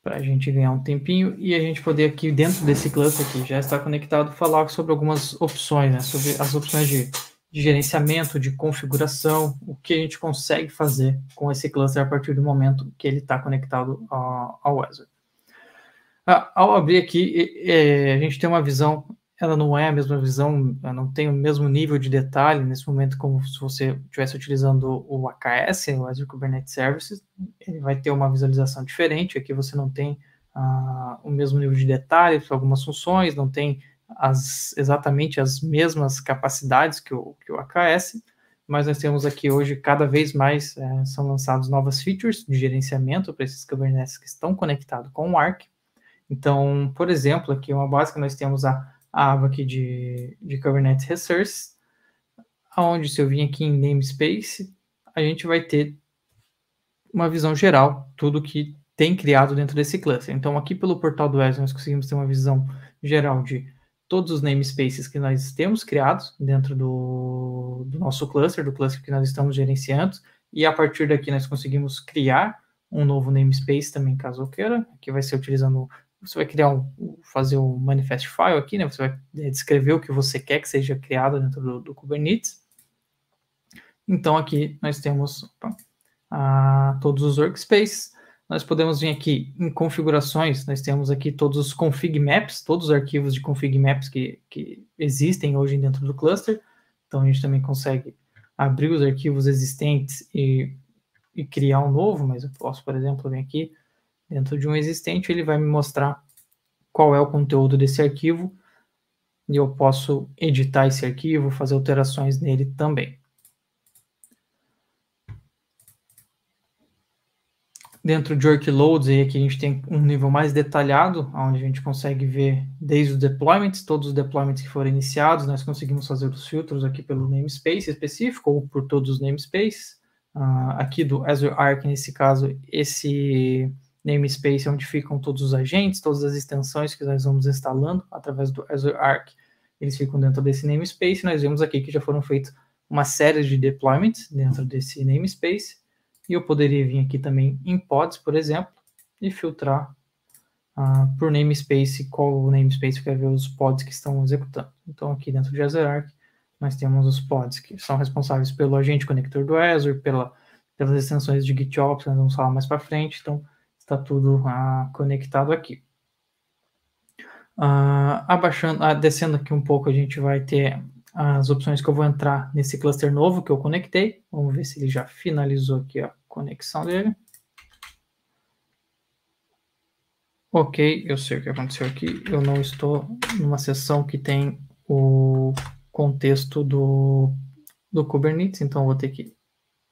para a gente ganhar um tempinho e a gente poder aqui dentro desse cluster aqui já está conectado falar sobre algumas opções, né? sobre as opções de, de gerenciamento, de configuração, o que a gente consegue fazer com esse cluster a partir do momento que ele está conectado ao Azure. Ah, ao abrir aqui, é, a gente tem uma visão ela não é a mesma visão, não tem o mesmo nível de detalhe nesse momento como se você estivesse utilizando o AKS, o Azure Kubernetes Services, ele vai ter uma visualização diferente, aqui você não tem ah, o mesmo nível de detalhe para algumas funções, não tem as, exatamente as mesmas capacidades que o, que o AKS, mas nós temos aqui hoje cada vez mais é, são lançados novas features de gerenciamento para esses Kubernetes que estão conectados com o Arc. Então, por exemplo, aqui uma básica nós temos a a aba aqui de, de Kubernetes Resource, onde se eu vim aqui em namespace, a gente vai ter uma visão geral, tudo que tem criado dentro desse cluster. Então, aqui pelo portal do ES, nós conseguimos ter uma visão geral de todos os namespaces que nós temos criados dentro do, do nosso cluster, do cluster que nós estamos gerenciando, e a partir daqui nós conseguimos criar um novo namespace também, caso eu queira, que vai ser utilizando você vai criar um, fazer um manifest file aqui, né? Você vai é, descrever o que você quer que seja criado dentro do, do Kubernetes. Então aqui nós temos opa, a, todos os workspaces. Nós podemos vir aqui em configurações, nós temos aqui todos os config maps, todos os arquivos de config maps que, que existem hoje dentro do cluster. Então a gente também consegue abrir os arquivos existentes e, e criar um novo, mas eu posso, por exemplo, vir aqui Dentro de um existente, ele vai me mostrar qual é o conteúdo desse arquivo e eu posso editar esse arquivo, fazer alterações nele também. Dentro de workloads, aí aqui a gente tem um nível mais detalhado, onde a gente consegue ver desde os deployments, todos os deployments que foram iniciados, nós conseguimos fazer os filtros aqui pelo namespace específico ou por todos os namespaces. Uh, aqui do Azure Arc, nesse caso, esse namespace onde ficam todos os agentes, todas as extensões que nós vamos instalando através do Azure Arc, eles ficam dentro desse namespace. Nós vemos aqui que já foram feitos uma série de deployments dentro desse namespace. E eu poderia vir aqui também em pods, por exemplo, e filtrar uh, por namespace qual namespace quer ver os pods que estão executando. Então, aqui dentro de Azure Arc, nós temos os pods que são responsáveis pelo agente conector do Azure, pela, pelas extensões de GitOps, nós vamos falar mais para frente. Então, Está tudo ah, conectado aqui. Ah, abaixando, ah, descendo aqui um pouco, a gente vai ter as opções que eu vou entrar nesse cluster novo que eu conectei. Vamos ver se ele já finalizou aqui a conexão dele. Ok, eu sei o que aconteceu aqui. Eu não estou numa sessão que tem o contexto do, do Kubernetes, então vou ter que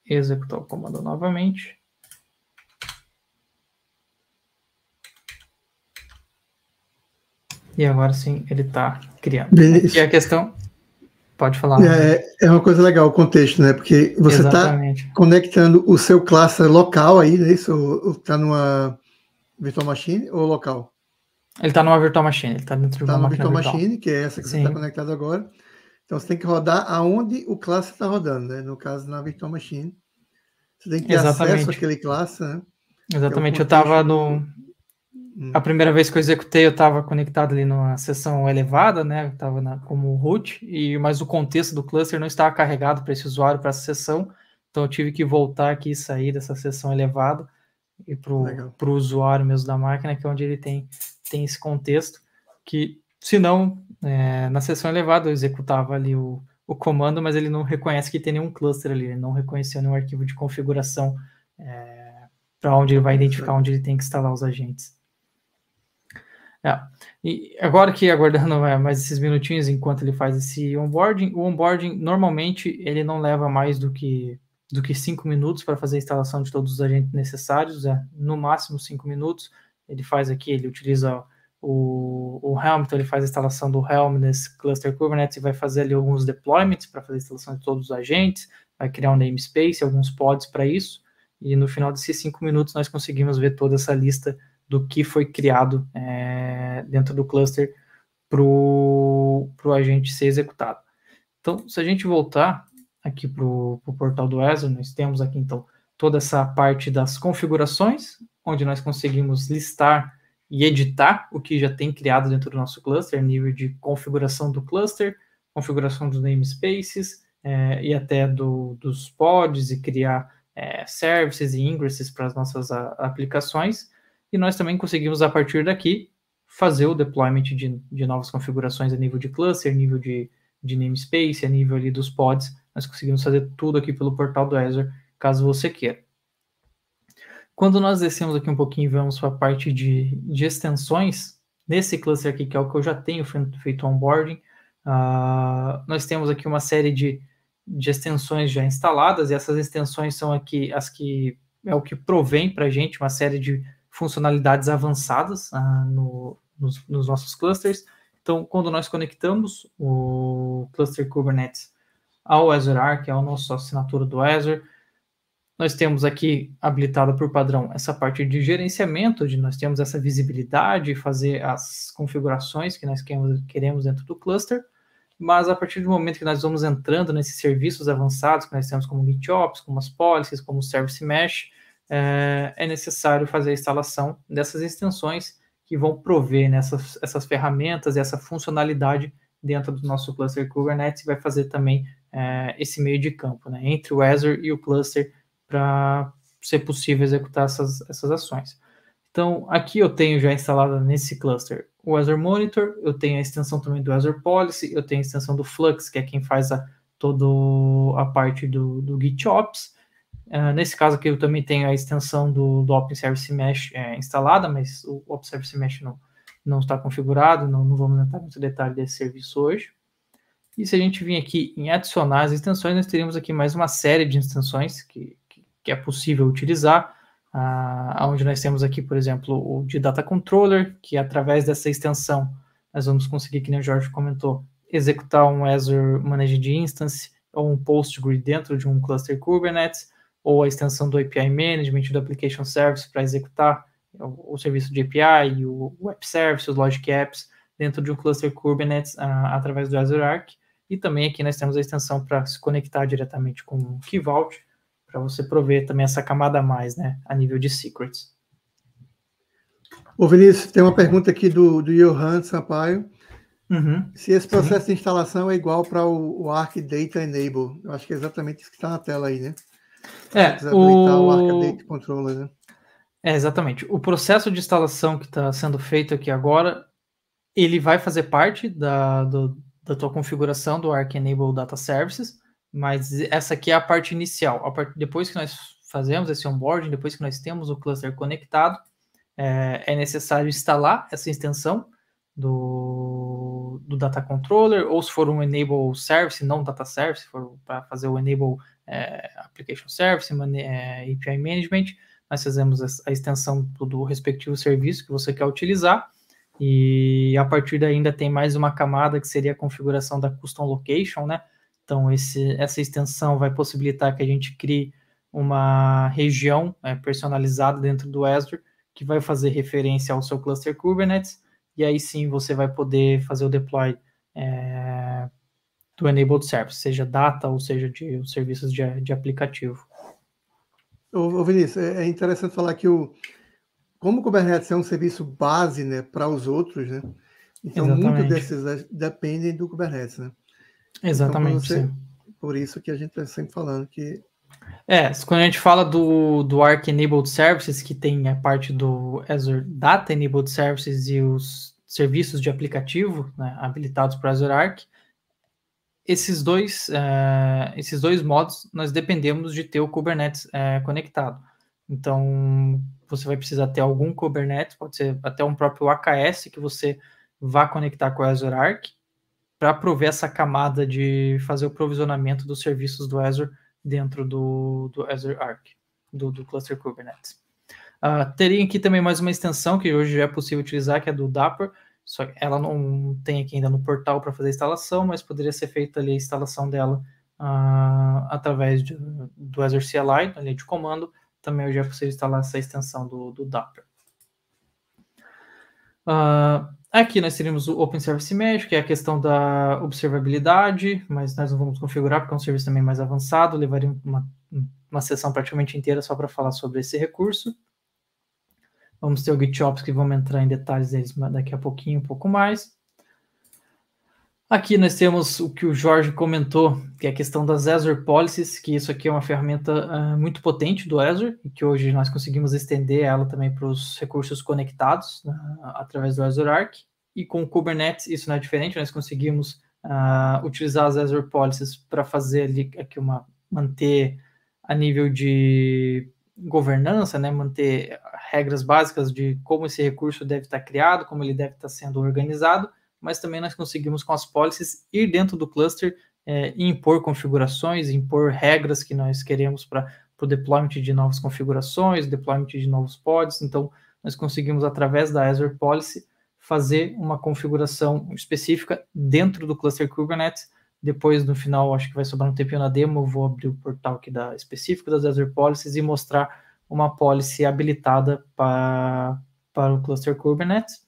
executar o comando novamente. E agora sim ele está criado. Beleza. E a questão. Pode falar. É, né? é uma coisa legal o contexto, né? Porque você está conectando o seu classe local aí, né? Isso está numa virtual machine ou local? Ele está numa virtual machine, ele está dentro de tá uma virtual virtual. machine, que é essa que tá sim. você está conectado agora. Então você tem que rodar aonde o classe está rodando, né? No caso na virtual machine, você tem que ter Exatamente. acesso àquele classe, né? Exatamente. É eu estava no a uhum. primeira vez que eu executei, eu estava conectado ali numa sessão elevada, né? Estava como root, e, mas o contexto do cluster não estava carregado para esse usuário, para essa sessão. Então eu tive que voltar aqui e sair dessa sessão elevada e para o usuário mesmo da máquina, que é onde ele tem, tem esse contexto. Que se não, é, na sessão elevada eu executava ali o, o comando, mas ele não reconhece que tem nenhum cluster ali, ele não reconheceu nenhum arquivo de configuração é, para onde ele vai identificar onde ele tem que instalar os agentes. É. E agora que aguardando é, mais esses minutinhos enquanto ele faz esse onboarding, o onboarding normalmente ele não leva mais do que do que cinco minutos para fazer a instalação de todos os agentes necessários, é, no máximo cinco minutos. Ele faz aqui, ele utiliza o, o Helm, então ele faz a instalação do Helm nesse cluster Kubernetes e vai fazer ali alguns deployments para fazer a instalação de todos os agentes, vai criar um namespace, alguns pods para isso, e no final desses cinco minutos nós conseguimos ver toda essa lista do que foi criado é, dentro do cluster para o agente ser executado. Então, se a gente voltar aqui para o portal do Azure, nós temos aqui então toda essa parte das configurações, onde nós conseguimos listar e editar o que já tem criado dentro do nosso cluster, nível de configuração do cluster, configuração dos namespaces é, e até do, dos pods e criar é, services e ingresses para as nossas a, aplicações. E nós também conseguimos, a partir daqui, fazer o deployment de, de novas configurações a nível de cluster, nível de, de namespace, a nível ali dos pods. Nós conseguimos fazer tudo aqui pelo portal do Azure, caso você queira. Quando nós descemos aqui um pouquinho e vamos para a parte de, de extensões, nesse cluster aqui, que é o que eu já tenho feito onboarding, uh, nós temos aqui uma série de, de extensões já instaladas, e essas extensões são aqui as que é o que provém para a gente, uma série de funcionalidades avançadas ah, no, nos, nos, nossos clusters. Então, quando nós conectamos o cluster Kubernetes ao Azure Arc, ao é nosso assinatura do Azure, nós temos aqui habilitada por padrão essa parte de gerenciamento, de nós temos essa visibilidade, fazer as configurações que nós queremos dentro do cluster mas a partir do momento que nós vamos entrando nesses serviços avançados que nós temos como GitOps, como as policies, como o Service Mesh, é, é necessário fazer a instalação dessas extensões que vão prover né, essas ferramentas, essa funcionalidade dentro do nosso cluster Kubernetes e vai fazer também é, esse meio de campo, né, entre o Azure e o cluster para ser possível executar essas, essas ações. Então, aqui eu tenho já instalada nesse cluster o Azure Monitor, eu tenho a extensão também do Azure Policy, eu tenho a extensão do Flux, que é quem faz a, toda a parte do, do GitOps, Uh, nesse caso aqui eu também tenho a extensão do, do Open Service Mesh é, instalada, mas o Open Service Mesh não, não está configurado, não, não vamos entrar muito detalhe desse serviço hoje. E se a gente vir aqui em adicionar as extensões, nós teríamos aqui mais uma série de extensões que, que, que é possível utilizar, ah, onde nós temos aqui, por exemplo, o de Data Controller, que através dessa extensão nós vamos conseguir, que nem o Jorge comentou, executar um Azure Managed Instance ou um PostgreSQL dentro de um cluster Kubernetes, ou a extensão do API Management, do Application Service para executar o, o, serviço de API, o Web Service, os Logic Apps, dentro de um cluster Kubernetes a, ah, através do Azure Arc. E também aqui nós temos a extensão para se conectar diretamente com o Key Vault, para você prover também essa camada a mais, né, a nível de secrets. Ô Vinícius, tem uma pergunta aqui do, do Johan Sampaio. Uhum, Se esse processo sim. de instalação é igual para o, o Arc Data Enable. Eu acho que é exatamente isso que está na tela aí, né? Tá, é, o... o Arcadate Controller, né? É, exatamente. O processo de instalação que está sendo feito aqui agora, ele vai fazer parte da, do, da tua configuração do Arc Enable Data Services, mas essa aqui é a parte inicial. A depois que nós fazemos esse onboarding, depois que nós temos o cluster conectado, é, é necessário instalar essa extensão do, do data controller, ou se for um enable service, não data service, for para fazer o enable é, Application Service, API é, Management, nós fazemos a extensão do respectivo serviço que você quer utilizar, e a partir daí ainda tem mais uma camada que seria a configuração da Custom Location, né? Então, esse, essa extensão vai possibilitar que a gente crie uma região é, personalizada dentro do Azure, que vai fazer referência ao seu cluster Kubernetes, e aí sim você vai poder fazer o deploy é, do Enabled Service, seja data ou seja de serviços de, de aplicativo. Ô, Vinícius, é, é interessante falar que o, como o Kubernetes é um serviço base né, para os outros, né? Então, muito desses dependem do Kubernetes, né? Exatamente. Então, você, por isso que a gente está sempre falando que. É, quando a gente fala do, do Arc Enabled Services, que tem a parte do Azure Data Enabled Services e os serviços de aplicativo né, habilitados para Azure Arc, esses dois, eh, esses dois modos, nós dependemos de ter o Kubernetes eh, conectado. Então, você vai precisar ter algum Kubernetes, pode ser até um próprio AKS que você vá conectar com o Azure Arc para prover essa camada de fazer o provisionamento dos serviços do Azure dentro do, do Azure Arc, do, do cluster Kubernetes. Uh, teria aqui também mais uma extensão que hoje já é possível utilizar, que é do Dapper, só que ela não tem aqui ainda no portal para fazer a instalação, mas poderia ser feita ali a instalação dela uh, através de, do Azure CLI, na linha de comando, também já é instalar essa extensão do, do Docker. Uh, aqui nós teríamos o Open Service Mesh, que é a questão da observabilidade, mas nós não vamos configurar porque é um serviço também mais avançado, levaria uma, uma sessão praticamente inteira só para falar sobre esse recurso. Vamos ter o GitOps, que vamos entrar em detalhes deles daqui a pouquinho, um pouco mais. Aqui nós temos o que o Jorge comentou, que é a questão das Azure Policies, que isso aqui é uma ferramenta uh, muito potente do Azure, e que hoje nós conseguimos estender ela também para os recursos conectados né, através do Azure Arc. E com o Kubernetes isso não é diferente, nós conseguimos uh, utilizar as Azure Policies para fazer ali aqui uma manter a nível de governança, né, manter regras básicas de como esse recurso deve estar criado, como ele deve estar sendo organizado, mas também nós conseguimos com as policies ir dentro do cluster é, e impor configurações, impor regras que nós queremos para o deployment de novas configurações, deployment de novos pods. Então, nós conseguimos, através da Azure Policy, fazer uma configuração específica dentro do cluster Kubernetes depois, no final, acho que vai sobrar um tempinho na demo, eu vou abrir o portal aqui da, específico das Azure Policies e mostrar uma policy habilitada para, para o cluster Kubernetes.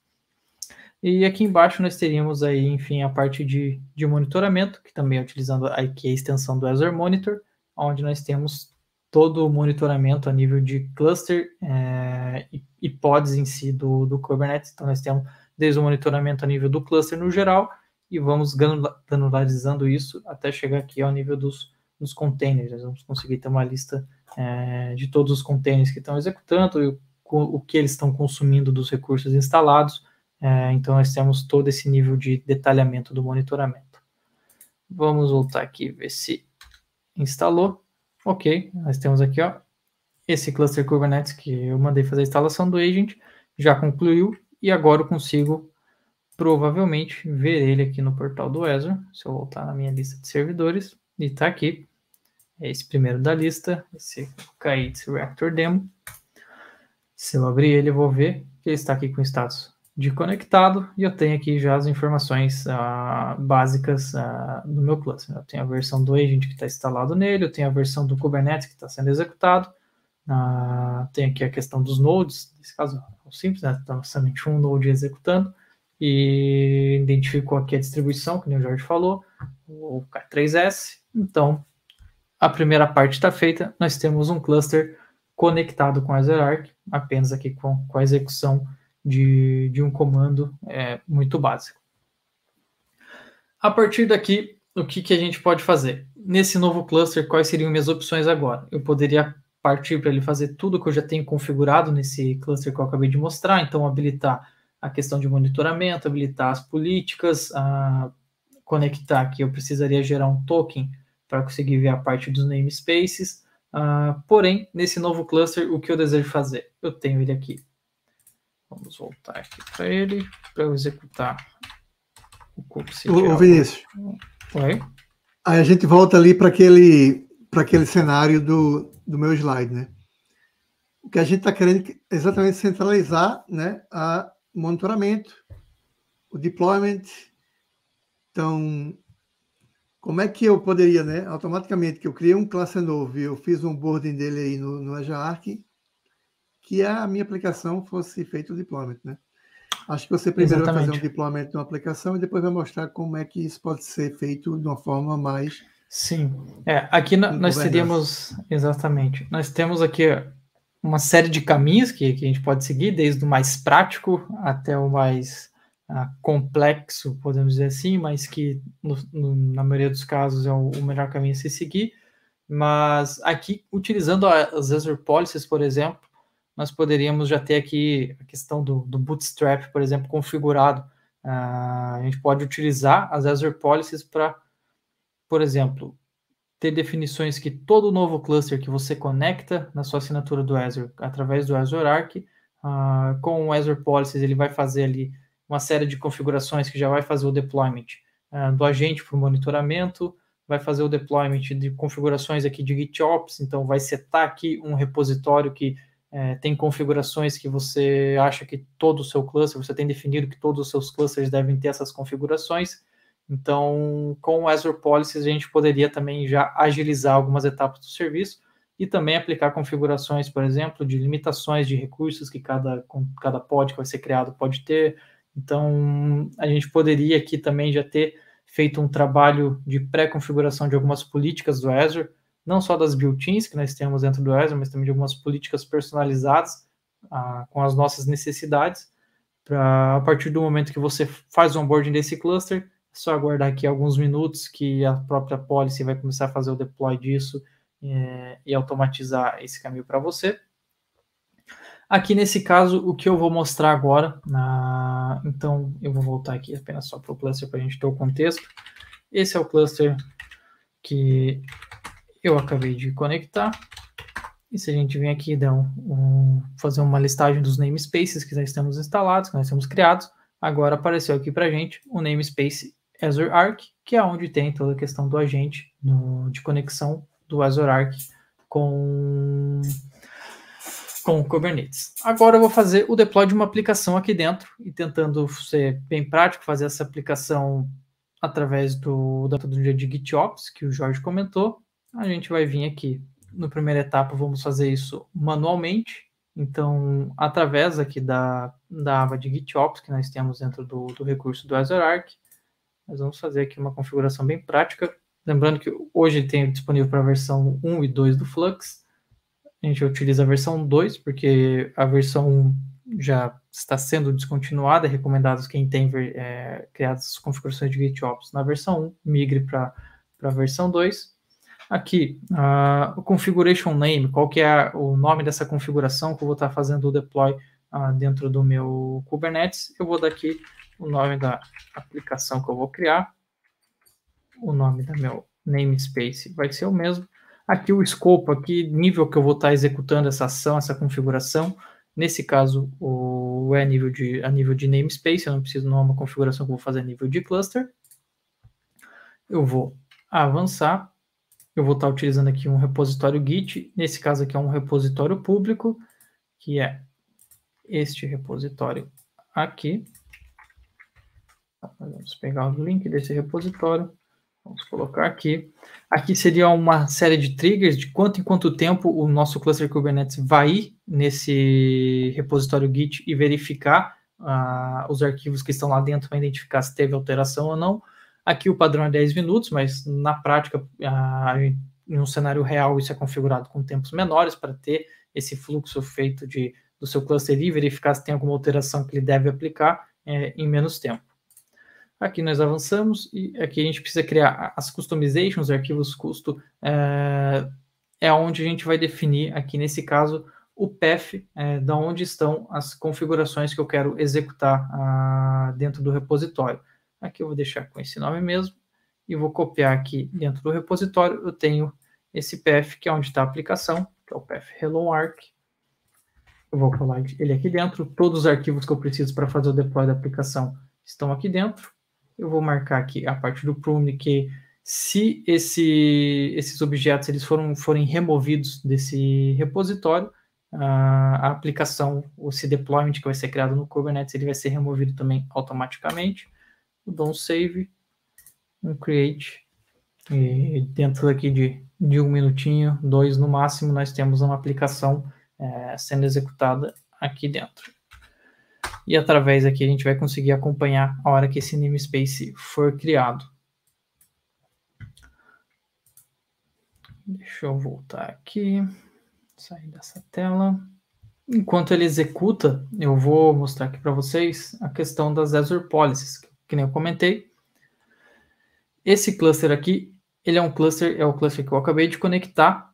E aqui embaixo nós teríamos aí, enfim, a parte de, de monitoramento, que também é utilizando aqui a extensão do Azure Monitor, onde nós temos todo o monitoramento a nível de cluster é, e, e pods em si do, do Kubernetes. Então, nós temos desde o monitoramento a nível do cluster no geral, e vamos granularizando isso até chegar aqui ao nível dos, dos containers. Nós vamos conseguir ter uma lista é, de todos os containers que estão executando, o, o que eles estão consumindo dos recursos instalados. É, então, nós temos todo esse nível de detalhamento do monitoramento. Vamos voltar aqui e ver se instalou. Ok, nós temos aqui ó, esse cluster Kubernetes que eu mandei fazer a instalação do agent, já concluiu, e agora eu consigo provavelmente ver ele aqui no portal do Azure. Se eu voltar na minha lista de servidores, e está aqui. é Esse primeiro da lista, esse Kates Reactor Demo. Se eu abrir ele, eu vou ver que ele está aqui com status de conectado e eu tenho aqui já as informações ah, básicas ah, do meu cluster. Eu tenho a versão do agent que está instalado nele, eu tenho a versão do Kubernetes que está sendo executado, ah, tem aqui a questão dos nodes, nesse caso é simples, está né, Estamos somente um node executando, e identificou aqui a distribuição, que o Jorge falou, o K3S. Então, a primeira parte está feita, nós temos um cluster conectado com a Zerarc, apenas aqui com, com a execução de, de um comando é, muito básico. A partir daqui, o que, que a gente pode fazer? Nesse novo cluster, quais seriam minhas opções agora? Eu poderia partir para ele fazer tudo que eu já tenho configurado nesse cluster que eu acabei de mostrar, então habilitar a questão de monitoramento, habilitar as políticas, a conectar aqui, eu precisaria gerar um token para conseguir ver a parte dos namespaces. Uh, porém, nesse novo cluster, o que eu desejo fazer? Eu tenho ele aqui. Vamos voltar aqui para ele, para eu executar o corpo Ô, Vinícius. Oi? Aí a gente volta ali para aquele, aquele cenário do, do meu slide, né? O que a gente está querendo é exatamente centralizar né, a, monitoramento, o deployment. Então, como é que eu poderia, né? Automaticamente que eu criei um classe novo e eu fiz um boarding dele aí no, no Arc, que a minha aplicação fosse feito o deployment, né? Acho que você primeiro Exatamente. vai fazer um deployment de uma aplicação e depois vai mostrar como é que isso pode ser feito de uma forma mais Sim, é, aqui nós teríamos, exatamente, nós temos aqui uma série de caminhos que, que a gente pode seguir, desde o mais prático até o mais uh, complexo, podemos dizer assim, mas que no, no, na maioria dos casos é o, o, melhor caminho a se seguir. Mas aqui, utilizando as Azure Policies, por exemplo, nós poderíamos já ter aqui a questão do, do Bootstrap, por exemplo, configurado. Uh, a gente pode utilizar as Azure Policies para, por exemplo, ter definições que todo novo cluster que você conecta na sua assinatura do Azure, através do Azure Arc, uh, com o Azure Policies, ele vai fazer ali uma série de configurações que já vai fazer o deployment uh, do agente para o monitoramento, vai fazer o deployment de configurações aqui de GitOps, então vai setar aqui um repositório que é, tem configurações que você acha que todo o seu cluster, você tem definido que todos os seus clusters devem ter essas configurações. Então, com o Azure Policies, a gente poderia também já agilizar algumas etapas do serviço e também aplicar configurações, por exemplo, de limitações de recursos que cada, cada pod que vai ser criado pode ter. Então, a gente poderia aqui também já ter feito um trabalho de pré-configuração de algumas políticas do Azure, não só das built-ins que nós temos dentro do Azure, mas também de algumas políticas personalizadas ah, com as nossas necessidades, para a partir do momento que você faz o onboarding desse cluster, só aguardar aqui alguns minutos que a própria policy vai começar a fazer o deploy disso é, e automatizar esse caminho para você. Aqui nesse caso, o que eu vou mostrar agora, na... então eu vou voltar aqui apenas só para o cluster para a gente ter o contexto. Esse é o cluster que eu acabei de conectar. E se a gente vir aqui e um, um, fazer uma listagem dos namespaces que já estamos instalados, que nós temos criados, agora apareceu aqui para a gente o namespace Azure Arc, que é onde tem toda a questão do agente no, de conexão do Azure Arc com, com o Kubernetes. Agora eu vou fazer o deploy de uma aplicação aqui dentro e tentando ser bem prático, fazer essa aplicação através do da metodologia de GitOps, que o Jorge comentou. A gente vai vir aqui, no primeira etapa, vamos fazer isso manualmente. Então, através aqui da, da aba de GitOps que nós temos dentro do, do recurso do Azure Arc, nós vamos fazer aqui uma configuração bem prática. Lembrando que hoje tem disponível para a versão 1 e 2 do Flux. A gente utiliza a versão 2, porque a versão 1 já está sendo descontinuada. É recomendado quem tem é, criado as configurações de GitOps na versão 1, migre para a versão 2. Aqui, uh, o configuration name, qual que é o nome dessa configuração que eu vou estar fazendo o deploy uh, dentro do meu Kubernetes. Eu vou dar aqui o nome da aplicação que eu vou criar, o nome da meu namespace vai ser o mesmo. Aqui o escopo, aqui nível que eu vou estar tá executando essa ação, essa configuração. Nesse caso, o é nível de, a nível de namespace, eu não preciso, não é uma configuração que eu vou fazer a nível de cluster. Eu vou avançar, eu vou estar tá utilizando aqui um repositório Git, nesse caso aqui é um repositório público, que é este repositório aqui. Tá, vamos pegar o link desse repositório. Vamos colocar aqui. Aqui seria uma série de triggers de quanto em quanto tempo o nosso cluster Kubernetes vai ir nesse repositório Git e verificar uh, os arquivos que estão lá dentro para identificar se teve alteração ou não. Aqui o padrão é 10 minutos, mas na prática, uh, em um cenário real, isso é configurado com tempos menores para ter esse fluxo feito de, do seu cluster e verificar se tem alguma alteração que ele deve aplicar eh, em menos tempo. Aqui nós avançamos e aqui a gente precisa criar as customizations, arquivos custo, é, é onde a gente vai definir aqui nesse caso o path, é, da onde estão as configurações que eu quero executar a, ah, dentro do repositório. Aqui eu vou deixar com esse nome mesmo e vou copiar aqui dentro do repositório. Eu tenho esse path que é onde está a aplicação, que é o path hello arc. Eu vou colar ele aqui dentro. Todos os arquivos que eu preciso para fazer o deploy da aplicação estão aqui dentro eu vou marcar aqui a parte do prune, que se esse, esses objetos eles foram, forem removidos desse repositório, a, aplicação aplicação, esse deployment que vai ser criado no Kubernetes, ele vai ser removido também automaticamente. Eu dou um save, um create, e dentro aqui de, de um minutinho, dois no máximo, nós temos uma aplicação é, sendo executada aqui dentro e através aqui a gente vai conseguir acompanhar a hora que esse namespace for criado. Deixa eu voltar aqui, sair dessa tela. Enquanto ele executa, eu vou mostrar aqui para vocês a questão das Azure Policies, que nem eu comentei. Esse cluster aqui, ele é um cluster, é o cluster que eu acabei de conectar,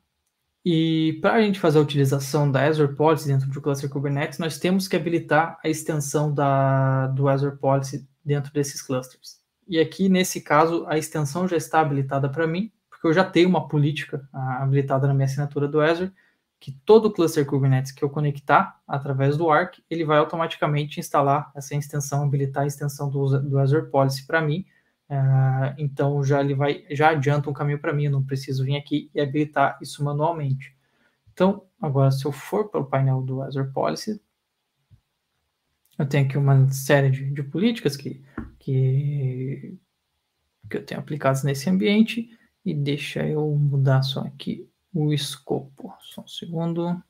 e para a gente fazer a utilização da Azure Policy dentro do cluster Kubernetes, nós temos que habilitar a extensão da, do Azure Policy dentro desses clusters. E aqui, nesse caso, a extensão já está habilitada para mim, porque eu já tenho uma política ah, habilitada na minha assinatura do Azure, que todo cluster Kubernetes que eu conectar através do Arc, ele vai automaticamente instalar essa extensão, habilitar a extensão do, do Azure Policy para mim, ah, então já ele vai já adianta um caminho para mim, eu não preciso vir aqui e habilitar isso manualmente. Então, agora se eu for para o painel do Azure Policy, eu tenho aqui uma série de, de políticas que, que, que eu tenho aplicadas nesse ambiente e deixa eu mudar só aqui o escopo. Só um segundo.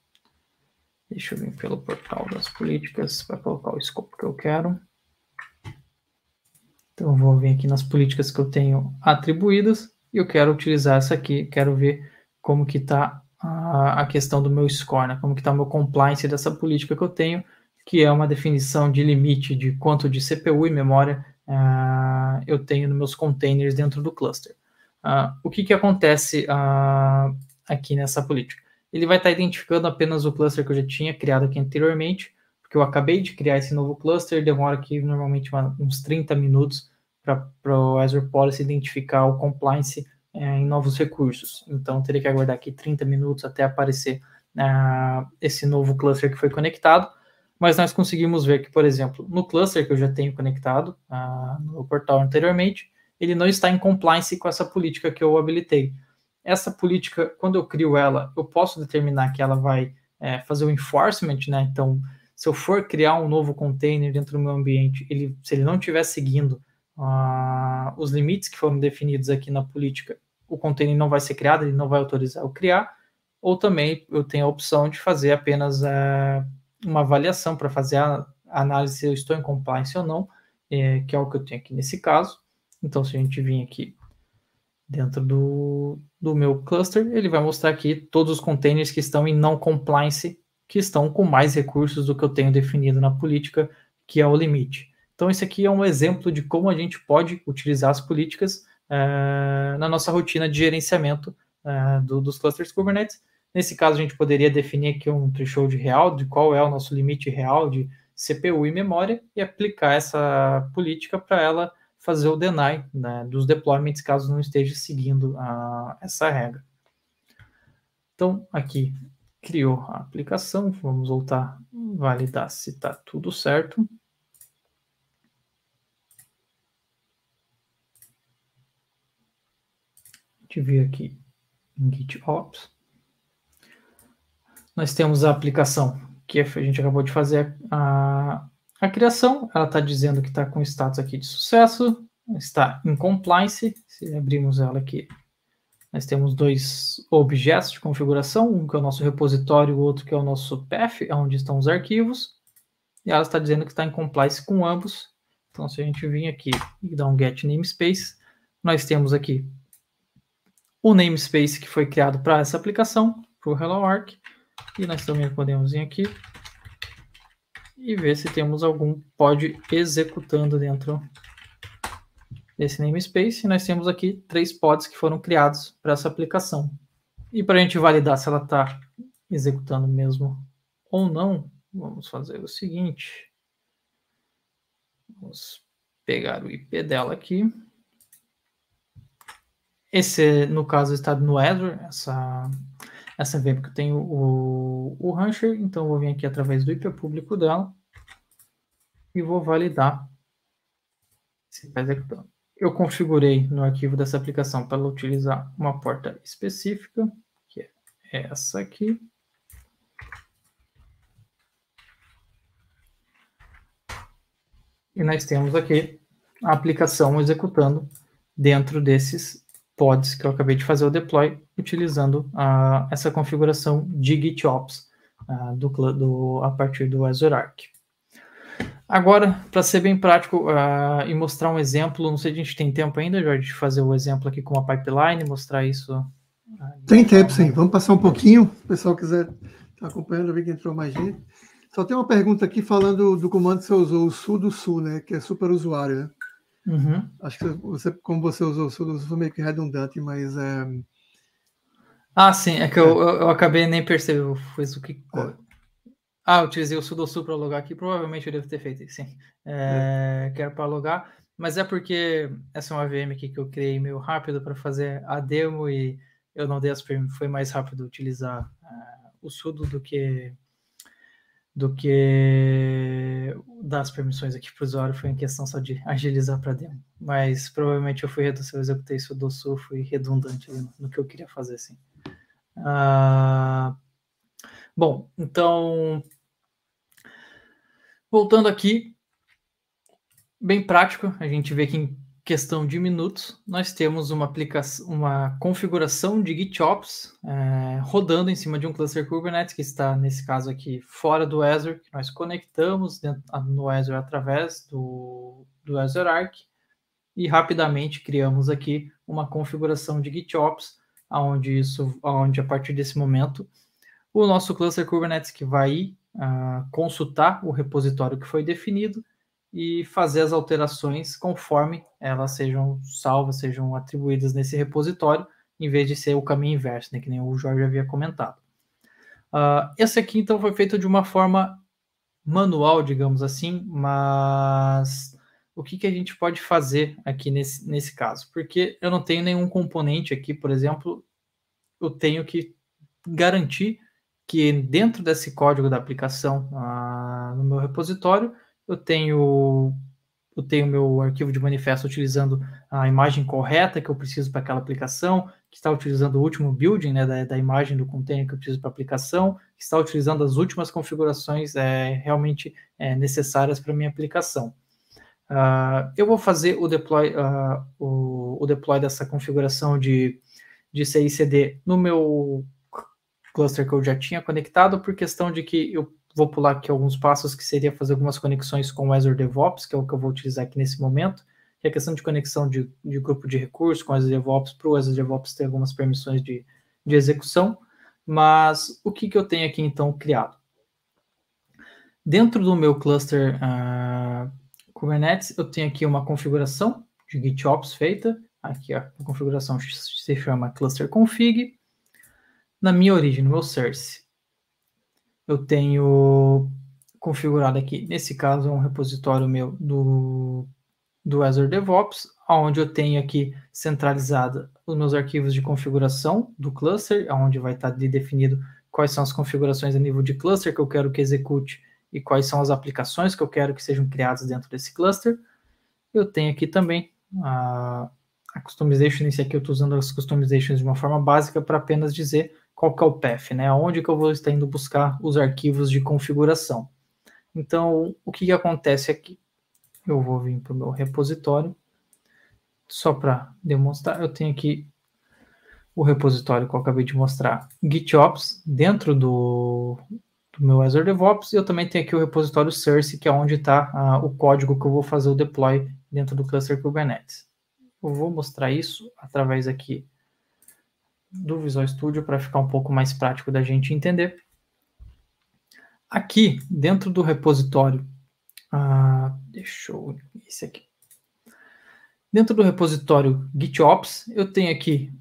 Deixa eu vir pelo portal das políticas para colocar o escopo que eu quero. Então, eu vou vir aqui nas políticas que eu tenho atribuídas e eu quero utilizar essa aqui, quero ver como que está a, a, questão do meu score, né? como que está o meu compliance dessa política que eu tenho, que é uma definição de limite de quanto de CPU e memória uh, eu tenho nos meus containers dentro do cluster. Uh, o que, que acontece uh, aqui nessa política? Ele vai estar tá identificando apenas o cluster que eu já tinha criado aqui anteriormente, porque eu acabei de criar esse novo cluster, demora aqui normalmente uma, uns 30 minutos para o Azure Policy identificar o compliance é, em novos recursos. Então, teria que aguardar aqui 30 minutos até aparecer ah, esse novo cluster que foi conectado. Mas nós conseguimos ver que, por exemplo, no cluster que eu já tenho conectado uh, no portal anteriormente, ele não está em compliance com essa política que eu habilitei. Essa política, quando eu crio ela, eu posso determinar que ela vai é, fazer o enforcement, né? Então, se eu for criar um novo container dentro do meu ambiente, ele, se ele não estiver seguindo uh, os limites que foram definidos aqui na política, o container não vai ser criado, ele não vai autorizar eu criar, ou também eu tenho a opção de fazer apenas uh, uma avaliação para fazer a análise se eu estou em compliance ou não, eh, que é o que eu tenho aqui nesse caso. Então, se a gente vir aqui dentro do, do meu cluster, ele vai mostrar aqui todos os containers que estão em não compliance que estão com mais recursos do que eu tenho definido na política, que é o limite. Então, esse aqui é um exemplo de como a gente pode utilizar as políticas uh, na nossa rotina de gerenciamento uh, do, dos clusters Kubernetes. Nesse caso, a gente poderia definir aqui um threshold real de qual é o nosso limite real de CPU e memória e aplicar essa política para ela fazer o deny né, dos deployments caso não esteja seguindo essa regra. Então, aqui criou a aplicação. Vamos voltar, validar se está tudo certo. A gente vê aqui em GitOps. Nós temos a aplicação que a gente acabou de fazer a, a, a criação. Ela está dizendo que está com status aqui de sucesso, está em compliance. Se abrirmos ela aqui, nós temos dois objetos de configuração, um que é o nosso repositório, o outro que é o nosso path, é onde estão os arquivos. E ela está dizendo que está em compliance com ambos. Então, se a gente vir aqui e dar um get namespace, nós temos aqui o namespace que foi criado para essa aplicação, para o HelloArc. E nós também podemos vir aqui e ver se temos algum pod executando dentro desse namespace, e nós temos aqui três pods que foram criados para essa aplicação. E para a gente validar se ela está executando mesmo ou não, vamos fazer o seguinte. Vamos pegar o IP dela aqui. Esse, no caso, está no Azure, essa, essa VM que eu tenho o, o Rancher, então vou vir aqui através do IP público dela e vou validar se está executando eu configurei no arquivo dessa aplicação para utilizar uma porta específica, que é essa aqui. E nós temos aqui a aplicação executando dentro desses pods que eu acabei de fazer o deploy, utilizando essa configuração de GitOps ah, do, do, a partir do Azure Arc. Agora, para ser bem prático uh, e mostrar um exemplo, não sei se a gente tem tempo ainda, Jorge, de fazer o exemplo aqui com a pipeline, mostrar isso. Uh, tem tempo, sim. Vamos passar um pouquinho, se o pessoal quiser estar tá acompanhando, ver que entrou mais gente. Só tem uma pergunta aqui falando do comando que você usou, o sul do sul, né? Que é super usuário, né? Uhum. Acho que você, como você usou o sul do sul, foi meio que redundante, mas. É... Ah, sim, é que é. Eu, eu acabei nem percebendo, foi o que. É. Ah, utilizei o sudo su para logar aqui. Provavelmente eu devo ter feito isso, sim. É, é. Quero para logar. Mas é porque essa é uma VM aqui que eu criei meio rápido para fazer a demo e eu não dei as permissões. Foi mais rápido utilizar uh, o sudo do que do que dar as permissões aqui para o usuário. Foi em questão só de agilizar para a demo. Mas provavelmente eu fui reduzido, eu executei isso do su fui redundante no, no, que eu queria fazer, sim. Uh, bom, então Voltando aqui, bem prático, a gente vê que em questão de minutos nós temos uma aplicação, uma configuração de GitOps é, rodando em cima de um cluster Kubernetes que está nesse caso aqui fora do Azure, que nós conectamos dentro, no Azure através do, do Azure Arc e rapidamente criamos aqui uma configuração de GitOps, aonde isso, aonde a partir desse momento o nosso cluster Kubernetes que vai uh, consultar o repositório que foi definido e fazer as alterações conforme elas sejam salvas, sejam atribuídas nesse repositório, em vez de ser o caminho inverso, né, que nem o Jorge havia comentado. Uh, esse aqui, então, foi feito de uma forma manual, digamos assim, mas o que, que a gente pode fazer aqui nesse, nesse caso? Porque eu não tenho nenhum componente aqui, por exemplo, eu tenho que garantir que dentro desse código da aplicação ah, no meu repositório, eu tenho eu tenho meu arquivo de manifesto utilizando a imagem correta que eu preciso para aquela aplicação, que está utilizando o último building né, da, da imagem do container que eu preciso para a aplicação, que está utilizando as últimas configurações é, realmente é, necessárias para a minha aplicação. Uh, eu vou fazer o deploy, uh, o, o, deploy dessa configuração de, de CICD no meu cluster que eu já tinha conectado, por questão de que eu vou pular aqui alguns passos que seria fazer algumas conexões com o Azure DevOps, que é o que eu vou utilizar aqui nesse momento, que é a questão de conexão de, de grupo de recursos com o Azure DevOps, para o Azure DevOps ter algumas permissões de, de execução, mas o que, que eu tenho aqui então criado? Dentro do meu cluster uh, Kubernetes, eu tenho aqui uma configuração de GitOps feita, aqui ó, a configuração se chama cluster config, na minha origem, no meu source, eu tenho configurado aqui, nesse caso, é um repositório meu do, do Azure DevOps, onde eu tenho aqui centralizada os meus arquivos de configuração do cluster, onde vai estar definido quais são as configurações a nível de cluster que eu quero que execute e quais são as aplicações que eu quero que sejam criadas dentro desse cluster. Eu tenho aqui também a, a customization, esse aqui eu estou usando as customizations de uma forma básica para apenas dizer qual que é o path, né? Aonde que eu vou estar indo buscar os arquivos de configuração. Então, o que, que acontece aqui? Eu vou vir para o meu repositório. Só para demonstrar, eu tenho aqui o repositório que eu acabei de mostrar, GitOps, dentro do, do meu Azure DevOps. E eu também tenho aqui o repositório Source, que é onde está o código que eu vou fazer o deploy dentro do cluster Kubernetes. Eu vou mostrar isso através aqui do Visual Studio para ficar um pouco mais prático da gente entender. Aqui, dentro do repositório, ah, deixa eu, esse aqui. Dentro do repositório GitOps, eu tenho aqui,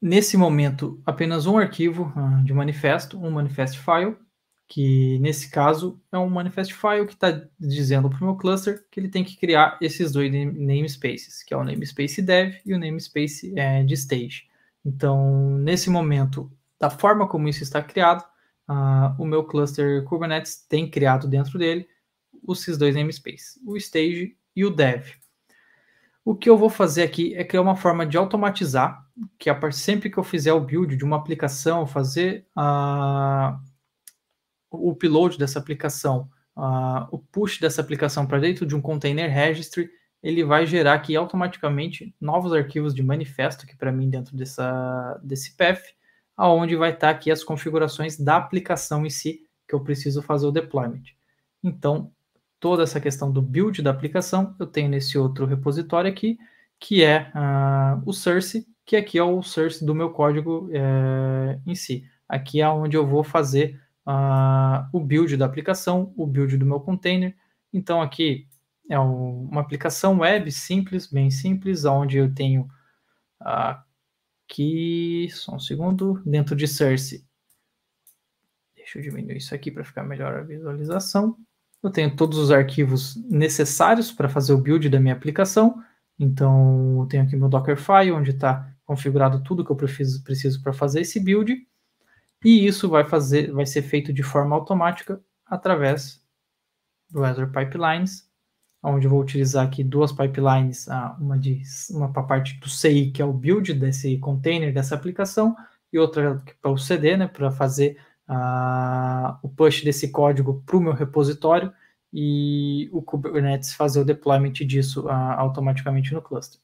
nesse momento, apenas um arquivo ah, de manifesto, um manifest file, que nesse caso é um manifest file que está dizendo para o meu cluster que ele tem que criar esses dois namespaces, que é o namespace dev e o namespace é, de stage. Então, nesse momento, da forma como isso está criado, uh, o meu cluster Kubernetes tem criado dentro dele os SIS2 namespace, o stage e o dev. O que eu vou fazer aqui é criar uma forma de automatizar, que a partir sempre que eu fizer o build de uma aplicação, fazer uh, o upload dessa aplicação, uh, o push dessa aplicação para dentro de um container registry, ele vai gerar aqui automaticamente novos arquivos de manifesto aqui para mim dentro dessa, desse path, aonde vai estar tá aqui as configurações da aplicação em si que eu preciso fazer o deployment. Então, toda essa questão do build da aplicação eu tenho nesse outro repositório aqui, que é uh, o source, que aqui é o source do meu código é, em si. Aqui é onde eu vou fazer uh, o build da aplicação, o build do meu container. Então, aqui é uma aplicação web simples, bem simples, onde eu tenho aqui, só um segundo, dentro de Source. Deixa eu diminuir isso aqui para ficar melhor a visualização. Eu tenho todos os arquivos necessários para fazer o build da minha aplicação. Então, eu tenho aqui meu Dockerfile, onde está configurado tudo que eu preciso, preciso para fazer esse build. E isso vai, fazer, vai ser feito de forma automática através do Azure Pipelines onde eu vou utilizar aqui duas pipelines, uma de uma para a parte do CI, que é o build desse container, dessa aplicação, e outra para o CD, né, para fazer uh, o push desse código para o meu repositório e o Kubernetes fazer o deployment disso uh, automaticamente no cluster.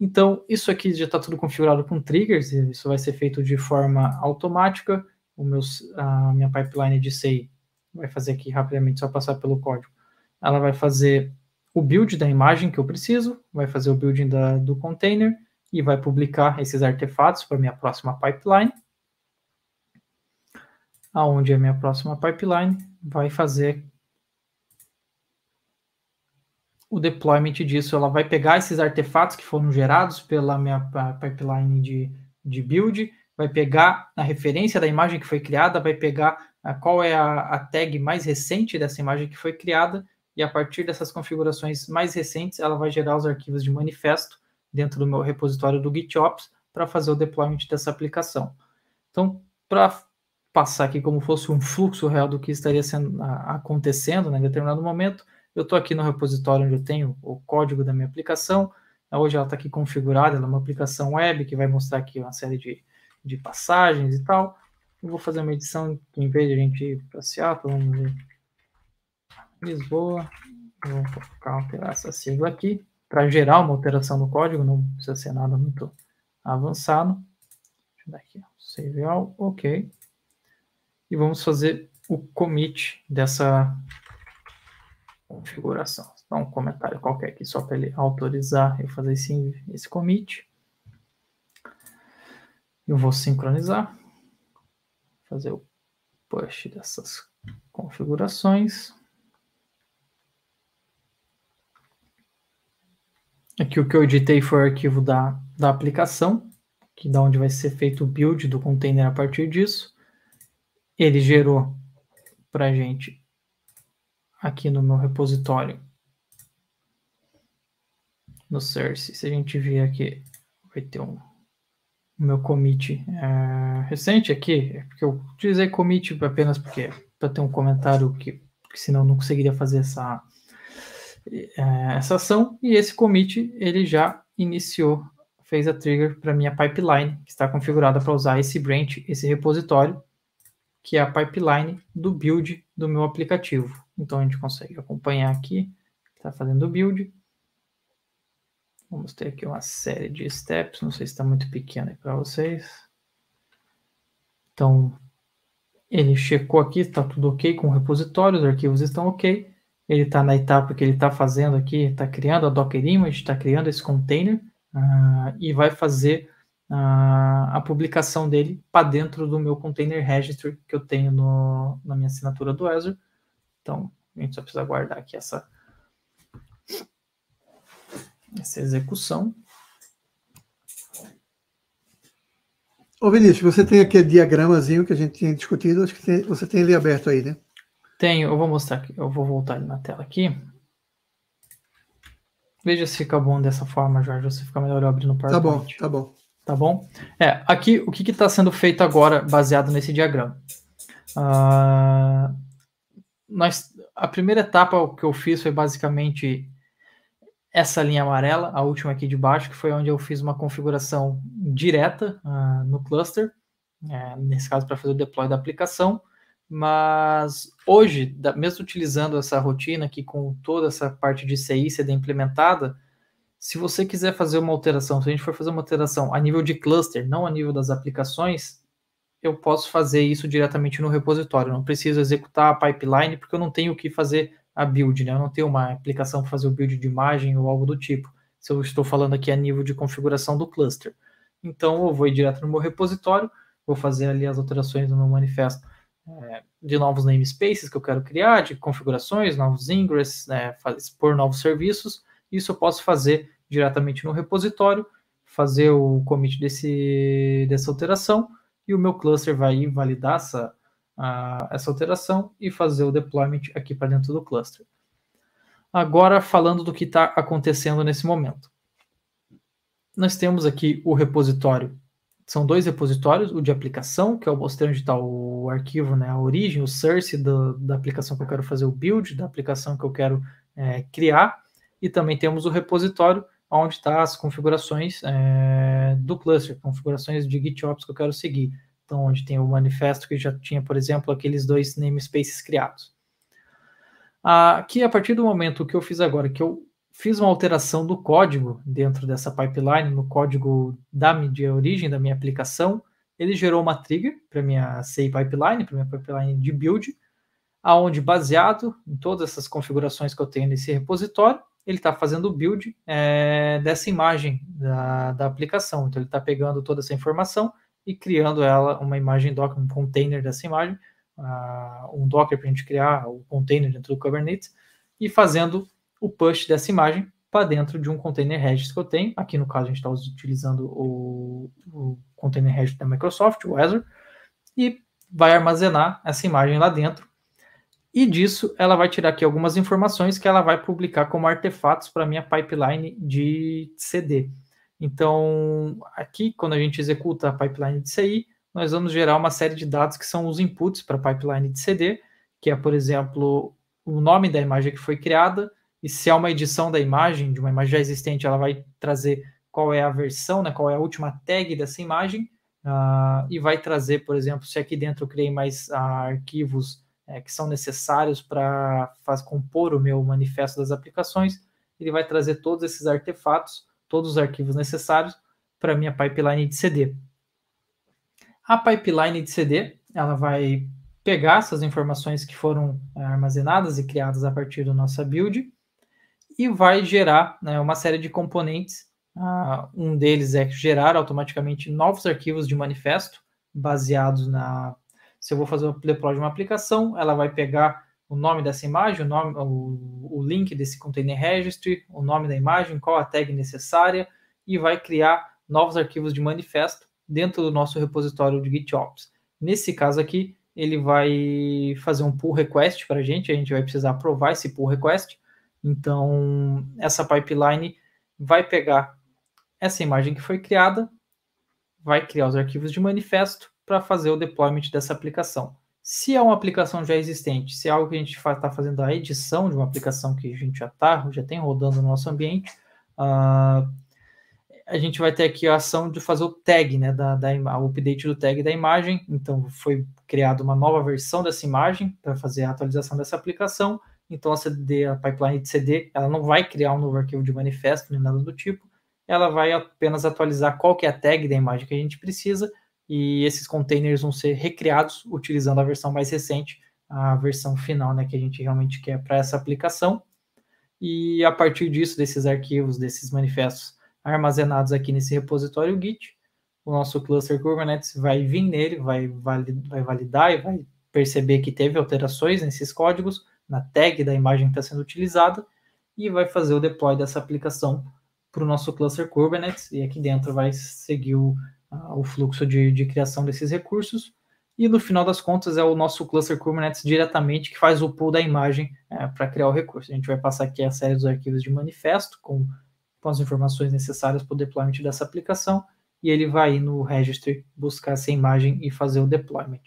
Então, isso aqui já está tudo configurado com triggers, isso vai ser feito de forma automática. O meu, a minha pipeline de CI vai fazer aqui rapidamente, só passar pelo código ela vai fazer o build da imagem que eu preciso, vai fazer o building da, do container e vai publicar esses artefatos para minha próxima pipeline. Aonde a minha próxima pipeline vai fazer o deployment disso. Ela vai pegar esses artefatos que foram gerados pela minha pipeline de, de build, vai pegar a referência da imagem que foi criada, vai pegar a, ah, qual é a, a tag mais recente dessa imagem que foi criada e a partir dessas configurações mais recentes, ela vai gerar os arquivos de manifesto dentro do meu repositório do GitOps para fazer o deployment dessa aplicação. Então, para passar aqui como fosse um fluxo real do que estaria sendo, a, acontecendo né, em determinado momento, eu estou aqui no repositório onde eu tenho o código da minha aplicação, hoje ela está aqui configurada, ela é uma aplicação web que vai mostrar aqui uma série de, de passagens e tal, eu vou fazer uma edição que em vez de a gente ir para Seattle, vamos ver Lisboa. Vou colocar, alterar essa sigla aqui para gerar uma alteração no código, não precisa ser nada muito avançado. Deixa eu dar aqui, save all, ok. E vamos fazer o commit dessa configuração. um comentário qualquer aqui só para ele autorizar eu fazer esse, esse commit. Eu vou sincronizar, fazer o push dessas configurações. Aqui é o que eu editei foi o arquivo da, da aplicação, que da onde vai ser feito o build do container a partir disso. Ele gerou para a gente aqui no meu repositório no source. Se a gente vir aqui, vai ter um o meu commit é, recente aqui, é porque eu utilizei commit apenas porque para ter um comentário que, que senão eu não conseguiria fazer essa eh, essa ação e esse commit ele já iniciou, fez a trigger para minha pipeline, que está configurada para usar esse branch, esse repositório, que é a pipeline do build do meu aplicativo. Então a gente consegue acompanhar aqui, está fazendo o build. Vamos ter aqui uma série de steps, não sei se está muito pequena para vocês. Então, ele checou aqui, está tudo ok com o repositório, os arquivos estão ok ele está na etapa que ele está fazendo aqui, está criando a Docker Image, está criando esse container uh, e vai fazer uh, a publicação dele para dentro do meu container registry que eu tenho no, na minha assinatura do Azure. Então, a gente só precisa guardar aqui essa, essa execução. Ô Vinícius, você tem aquele diagramazinho que a gente tinha discutido, acho que tem, você tem ele aberto aí, né? Tenho, eu vou mostrar aqui, eu vou voltar na tela aqui. Veja se fica bom dessa forma, Jorge, ou se fica melhor eu abrir no PowerPoint. Tá bom, tá bom. Tá bom? É, aqui o que está sendo feito agora baseado nesse diagrama? Uh, nós, a primeira etapa que eu fiz foi basicamente essa linha amarela, a última aqui de baixo, que foi onde eu fiz uma configuração direta uh, no cluster, é, nesse caso para fazer o deploy da aplicação. Mas hoje, mesmo utilizando essa rotina aqui com toda essa parte de CI sendo implementada, se você quiser fazer uma alteração, se a gente for fazer uma alteração a nível de cluster, não a nível das aplicações, eu posso fazer isso diretamente no repositório. Eu não preciso executar a pipeline porque eu não tenho o que fazer a build, né? Eu não tenho uma aplicação para fazer o build de imagem ou algo do tipo. Se eu estou falando aqui a nível de configuração do cluster. Então eu vou ir direto no meu repositório, vou fazer ali as alterações no meu manifesto é, de novos namespaces que eu quero criar, de configurações, novos ingress, né, expor novos serviços. Isso eu posso fazer diretamente no repositório, fazer o commit desse, dessa alteração e o meu cluster vai validar essa, a, essa alteração e fazer o deployment aqui para dentro do cluster. Agora, falando do que está acontecendo nesse momento. Nós temos aqui o repositório são dois repositórios, o de aplicação, que é o mostrando onde está o arquivo, né, a origem, o source do, da aplicação que eu quero fazer o build, da aplicação que eu quero é, criar, e também temos o repositório, onde está as configurações é, do cluster, configurações de GitOps que eu quero seguir. Então, onde tem o manifesto que já tinha, por exemplo, aqueles dois namespaces criados. Aqui, ah, a partir do momento que eu fiz agora, que eu fiz uma alteração do código dentro dessa pipeline, no código da minha origem da minha aplicação, ele gerou uma trigger para minha CI pipeline, para minha pipeline de build, aonde baseado em todas essas configurações que eu tenho nesse repositório, ele está fazendo o build é, dessa imagem da, da aplicação. Então ele está pegando toda essa informação e criando ela uma imagem Docker, um container dessa imagem, uh, um Docker para a gente criar o um container dentro do Kubernetes e fazendo o push dessa imagem para dentro de um container Regis que eu tenho. Aqui no caso a gente está utilizando o, o, container Regis da Microsoft, o Azure, e vai armazenar essa imagem lá dentro. E disso ela vai tirar aqui algumas informações que ela vai publicar como artefatos para minha pipeline de CD. Então, aqui, quando a gente executa a pipeline de CI, nós vamos gerar uma série de dados que são os inputs para a pipeline de CD, que é, por exemplo, o nome da imagem que foi criada, e se há uma edição da imagem, de uma imagem já existente, ela vai trazer qual é a versão, né, qual é a última tag dessa imagem, uh, e vai trazer, por exemplo, se aqui dentro eu criei mais uh, arquivos é, que são necessários para compor o meu manifesto das aplicações, ele vai trazer todos esses artefatos, todos os arquivos necessários para a minha pipeline de CD. A pipeline de CD, ela vai pegar essas informações que foram ah, armazenadas e criadas a partir da nossa build, e vai gerar né, uma série de componentes. Uh, um deles é gerar automaticamente novos arquivos de manifesto baseados na. Se eu vou fazer o deploy de uma aplicação, ela vai pegar o nome dessa imagem, o, nome, o, o link desse container registry, o nome da imagem, qual a tag necessária e vai criar novos arquivos de manifesto dentro do nosso repositório de GitOps. Nesse caso aqui, ele vai fazer um pull request para a gente, a gente vai precisar aprovar esse pull request então, essa pipeline vai pegar essa imagem que foi criada, vai criar os arquivos de manifesto para fazer o deployment dessa aplicação. Se é uma aplicação já existente, se é algo que a gente está fazendo a edição de uma aplicação que a gente já está, já tem rodando no nosso ambiente, uh, a gente vai ter aqui a ação de fazer o tag, né, da, da, o update do tag da imagem. Então, foi criada uma nova versão dessa imagem para fazer a atualização dessa aplicação então a CD, a pipeline de CD, ela não vai criar um novo arquivo de manifesto nem nada do tipo. Ela vai apenas atualizar qual que é a tag da imagem que a gente precisa e esses containers vão ser recriados utilizando a versão mais recente, a versão final, né, que a gente realmente quer para essa aplicação. E a partir disso, desses arquivos, desses manifestos armazenados aqui nesse repositório Git, o nosso cluster Kubernetes vai vir nele, vai, validar e vai perceber que teve alterações nesses códigos na tag da imagem que está sendo utilizada e vai fazer o deploy dessa aplicação para o nosso cluster Kubernetes e aqui dentro vai seguir o, o fluxo de, de criação desses recursos e no final das contas é o nosso cluster Kubernetes diretamente que faz o pull da imagem é, para criar o recurso. A gente vai passar aqui a série dos arquivos de manifesto com, com as informações necessárias para o deployment dessa aplicação e ele vai no registry buscar essa imagem e fazer o deployment.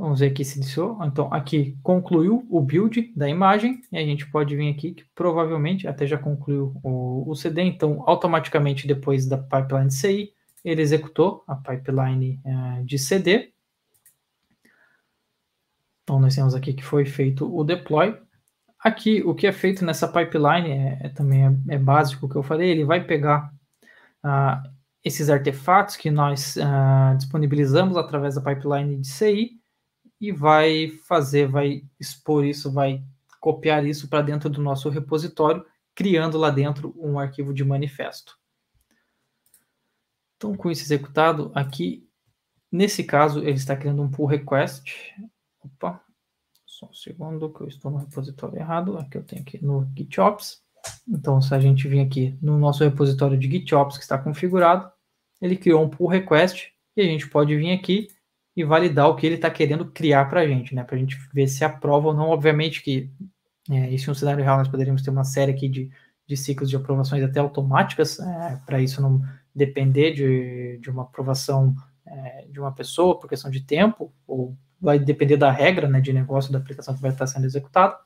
Vamos ver aqui se iniciou. Então, aqui concluiu o build da imagem. E a gente pode vir aqui que provavelmente até já concluiu o, o CD. Então, automaticamente depois da pipeline CI, ele executou a pipeline uh, de CD. Então, nós temos aqui que foi feito o deploy. Aqui, o que é feito nessa pipeline é, é também é, é, básico o que eu falei. Ele vai pegar uh, esses artefatos que nós uh, disponibilizamos através da pipeline de CI e vai fazer, vai expor isso, vai copiar isso para dentro do nosso repositório, criando lá dentro um arquivo de manifesto. Então, com isso executado, aqui, nesse caso, ele está criando um pull request. Opa, só um segundo que eu estou no repositório errado. Aqui eu tenho aqui no GitOps. Então, se a gente vir aqui no nosso repositório de GitOps que está configurado, ele criou um pull request e a gente pode vir aqui e validar o que ele está querendo criar para a gente, né? Para a gente ver se aprova ou não. Obviamente que é, isso é um cenário real, nós poderíamos ter uma série aqui de, de ciclos de aprovações até automáticas, é, para isso não depender de, de uma aprovação é, de uma pessoa por questão de tempo, ou vai depender da regra né, de negócio da aplicação que vai estar sendo executada.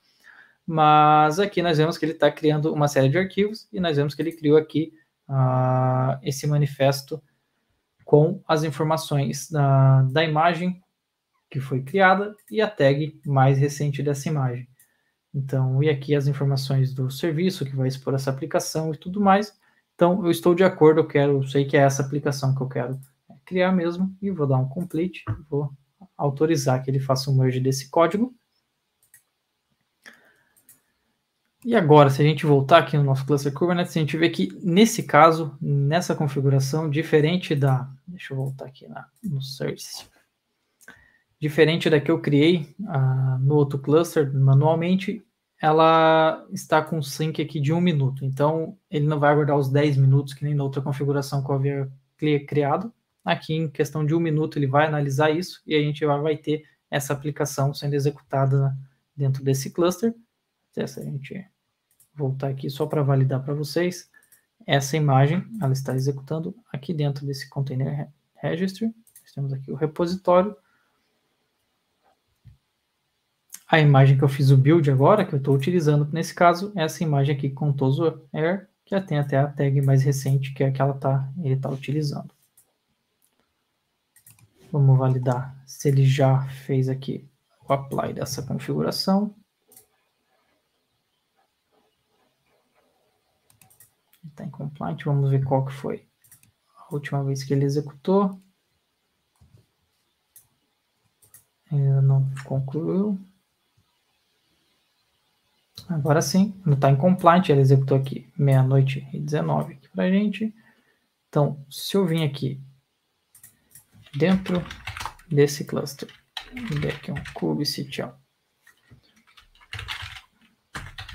Mas aqui nós vemos que ele está criando uma série de arquivos e nós vemos que ele criou aqui uh, esse manifesto com as informações da, da imagem que foi criada e a tag mais recente dessa imagem. Então, e aqui as informações do serviço que vai expor essa aplicação e tudo mais. Então, eu estou de acordo, eu quero, eu sei que é essa aplicação que eu quero criar mesmo, e vou dar um complete, vou autorizar que ele faça um merge desse código. E agora, se a gente voltar aqui no nosso cluster Kubernetes, a gente vê que nesse caso, nessa configuração, diferente da. Deixa eu voltar aqui na, no Service. Diferente da que eu criei uh, no outro cluster manualmente, ela está com sync aqui de um minuto. Então, ele não vai aguardar os 10 minutos, que nem na outra configuração que eu havia criado. Aqui, em questão de um minuto, ele vai analisar isso e a gente vai ter essa aplicação sendo executada dentro desse cluster. Essa a gente voltar aqui só para validar para vocês, essa imagem ela está executando aqui dentro desse container registry. Nós temos aqui o repositório. A imagem que eu fiz o build agora, que eu estou utilizando nesse caso, é essa imagem aqui com Toso Air, que já tem até a tag mais recente, que é a que ela tá, ele está utilizando. Vamos validar se ele já fez aqui o apply dessa configuração. Está em compliant, vamos ver qual que foi a última vez que ele executou. Ainda não concluiu. Agora sim, não está em compliant, ele executou aqui meia-noite e 19 aqui para gente. Então, se eu vim aqui dentro desse cluster, aqui um kubectl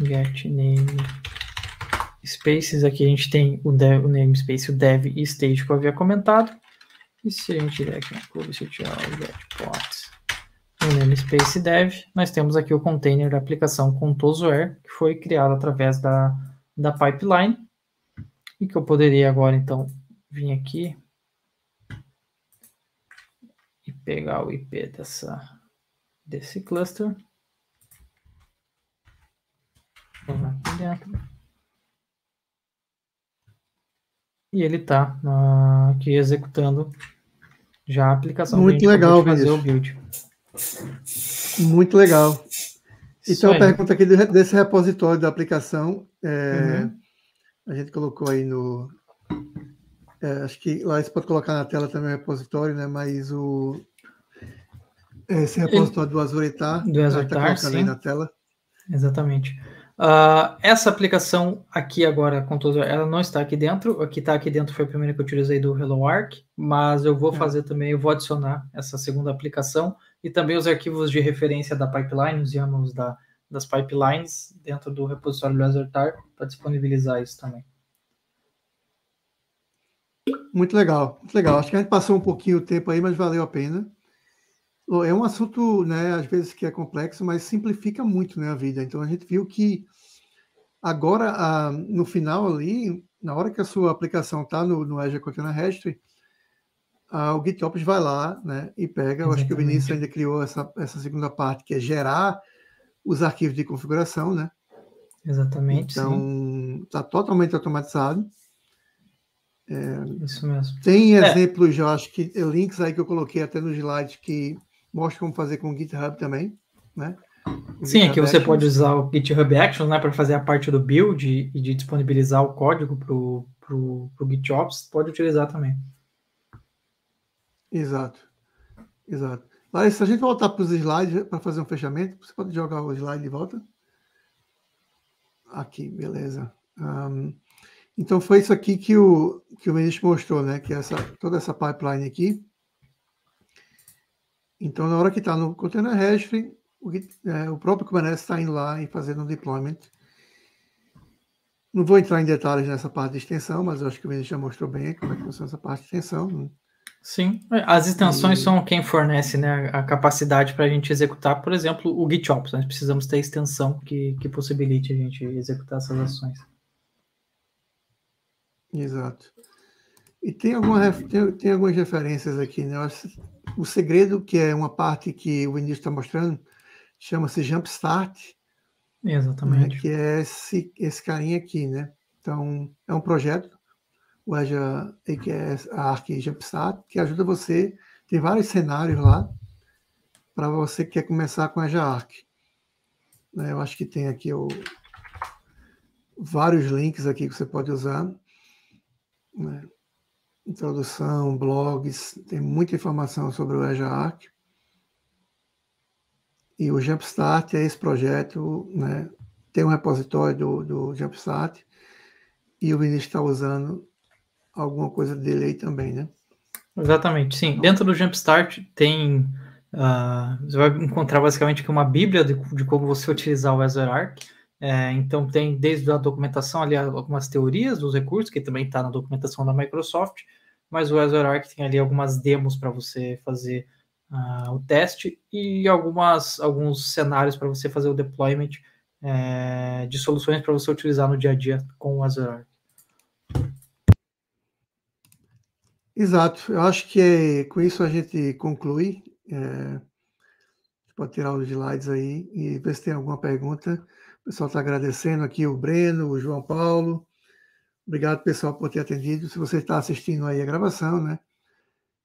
get name spaces, aqui a gente tem o, dev, o namespace, o dev e stage que eu havia comentado. E se a gente tiver aqui no clube, se eu tirar o no namespace dev, nós temos aqui o container da aplicação ContoSware, que foi criado através da, da pipeline, e que eu poderia agora, então, vir aqui e pegar o IP dessa, desse cluster. Vamos aqui dentro. e ele está uh, ah, aqui executando já a aplicação. Muito legal, fazer o build. Muito legal. Então, a pergunta aqui desse repositório da aplicação, é, uhum. a gente colocou aí no. É, acho que lá você pode colocar na tela também o repositório, né? Mas o. Esse repositório Ele, do Azuritar. Do né, tá Azuritar, tá sim. na tela. Exatamente. Ah, essa aplicação aqui agora, Contoso, ela não está aqui dentro. o que está aqui dentro foi a primeira que eu utilizei do Hello Arc, mas eu vou é. fazer também, eu vou adicionar essa segunda aplicação e também os arquivos de referência da pipeline, os YAMLs da, das pipelines dentro do repositório do Azertar para disponibilizar isso também. Muito legal, muito legal. Acho que a gente passou um pouquinho o tempo aí, mas valeu a pena. É um assunto, né, às vezes que é complexo, mas simplifica muito, né, a vida. Então a gente viu que agora, a, no final ali, na hora que a sua aplicação está no, no Azure Container Registry, a, o GitOps vai lá, né, e pega. Eu acho que o Vinícius ainda criou essa, essa segunda parte, que é gerar os arquivos de configuração, né? Exatamente. Então, está totalmente automatizado. É, Isso mesmo. Tem é. exemplos, eu acho que links aí que eu coloquei até no slide que mostra como fazer com o GitHub também, né? Sim, aqui é que você pode usar o GitHub Actions, né, para fazer a parte do build e, e de disponibilizar o código para o GitOps, pode utilizar também. Exato, exato. Larissa, se a gente voltar para os slides eh, para fazer um fechamento, você pode jogar o slide de volta? Aqui, beleza. Um, então foi isso aqui que o, que o ministro mostrou, né? Que essa, toda essa pipeline aqui então, na hora que está no container registry, o, é, o próprio Kubernetes está indo lá e fazendo um deployment. Não vou entrar em detalhes nessa parte de extensão, mas eu acho que o Vinícius já mostrou bem como é que funciona essa parte de extensão. Né? Sim, as extensões e... são quem fornece né, a capacidade para a gente executar, por exemplo, o GitOps. Nós precisamos ter extensão que, que possibilite a gente executar essas ações. Exato. E tem, alguma, tem, tem algumas referências aqui, né? O segredo, que é uma parte que o Vinícius está mostrando, chama-se Jumpstart. Né? Exatamente. Né? Que é esse, esse carinha aqui, né? Então, é um projeto, o Azure AQS, a é ARC Jumpstart, que ajuda você, tem vários cenários lá, para você que quer começar com a Azure Arc. Né? Eu acho que tem aqui o, vários links aqui que você pode usar. Né? introdução, blogs, tem muita informação sobre o EJAC. E o Jumpstart é esse projeto, né? tem um repositório do, do Jumpstart e o Vinícius está usando alguma coisa dele aí também, né? Exatamente, sim. Então, Dentro do Jumpstart tem. Uh, você vai encontrar basicamente uma bíblia de, de como você utilizar o Azure Arc. É, então tem desde a documentação ali algumas teorias dos recursos, que também está na documentação da Microsoft, mas o Azure Arc tem ali algumas demos para você fazer uh, o teste e algumas, alguns cenários para você fazer o deployment é, de soluções para você utilizar no dia a dia com o Azure Arc. Exato, eu acho que com isso a gente conclui. É, pode tirar os slides aí e ver se tem alguma pergunta. O pessoal está agradecendo aqui o Breno, o João Paulo, Obrigado, pessoal, por ter atendido. Se você está assistindo aí a gravação, né?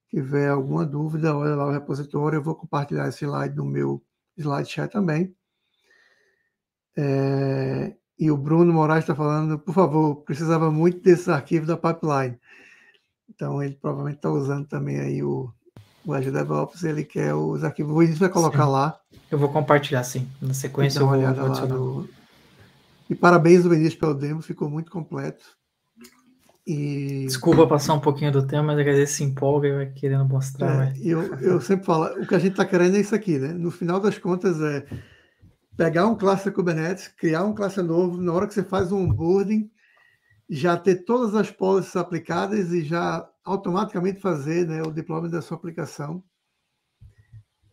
Tiver alguma dúvida, olha lá o repositório. Eu vou compartilhar esse slide no meu slideshare também. É... E o Bruno Moraes está falando, por favor, precisava muito desses arquivos da pipeline. Então, ele provavelmente está usando também aí o, o Azure DevOps, ele quer os arquivos. O Luiz vai colocar sim. lá. Eu vou compartilhar, sim. Na sequência, então, eu vou, olhar lá. Do... E parabéns, Luiz, pelo demo, ficou muito completo. E... Desculpa passar um pouquinho do tema, mas a gente se empolga e vai querendo mostrar. É, eu, eu sempre falo, o que a gente está querendo é isso aqui, né? No final das contas, é pegar um cluster Kubernetes, criar um cluster novo, na hora que você faz um onboarding, já ter todas as policies aplicadas e já automaticamente fazer né, o deployment da sua aplicação.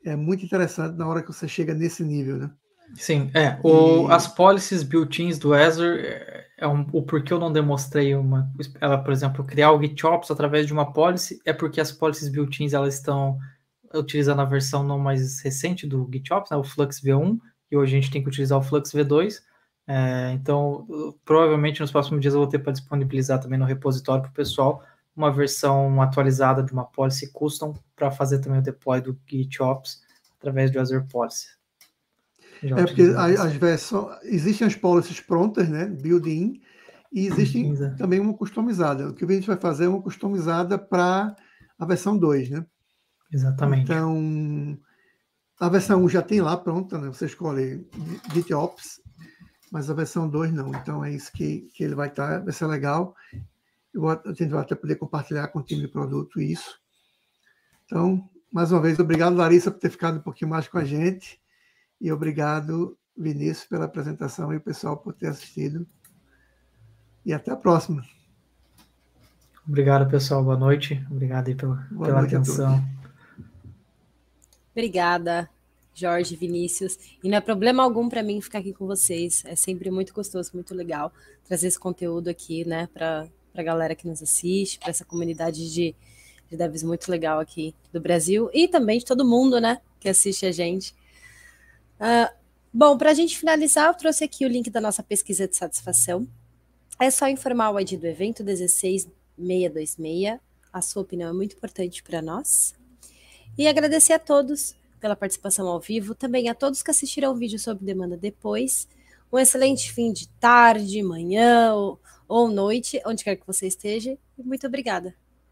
É muito interessante na hora que você chega nesse nível, né? Sim, é. O, e... As policies built-ins do Azure é, é um, o porquê eu não demonstrei uma. Ela, por exemplo, criar o GitOps através de uma policy é porque as policies built-ins elas estão utilizando a versão não mais recente do GitOps, né, o Flux V1, e hoje a gente tem que utilizar o Flux V2. É, então, provavelmente nos próximos dias eu vou ter para disponibilizar também no repositório para o pessoal uma versão atualizada de uma policy custom para fazer também o deploy do GitOps através do Azure Policy é porque às vezes existem as policies prontas, né? Build-in, e existem Exato. É. também uma customizada. O que a gente vai fazer é uma customizada para a versão 2, né? Exatamente. Então, a versão 1 já tem lá pronta, né? Você escolhe GitOps, mas a versão 2 não. Então é isso que, que ele vai estar, tá, vai ser legal. Eu vou vai até poder compartilhar com o time de produto isso. Então, mais uma vez, obrigado, Larissa, por ter ficado um pouquinho mais com a gente. E obrigado, Vinícius, pela apresentação e o pessoal por ter assistido. E até a próxima. Obrigado, pessoal. Boa noite. Obrigado aí pela, Boa pela atenção. Obrigada, Jorge, Vinícius. E não é problema algum para mim ficar aqui com vocês. É sempre muito gostoso, muito legal trazer esse conteúdo aqui, né, para a galera que nos assiste, para essa comunidade de, de devs muito legal aqui do Brasil e também de todo mundo, né, que assiste a gente. Uh, bom, para a gente finalizar, eu trouxe aqui o link da nossa pesquisa de satisfação. É só informar o ID do evento 16626. A sua opinião é muito importante para nós. E agradecer a todos pela participação ao vivo, também a todos que assistiram o vídeo sobre demanda depois. Um excelente fim de tarde, manhã ou, ou noite, onde quer que você esteja. E muito obrigada.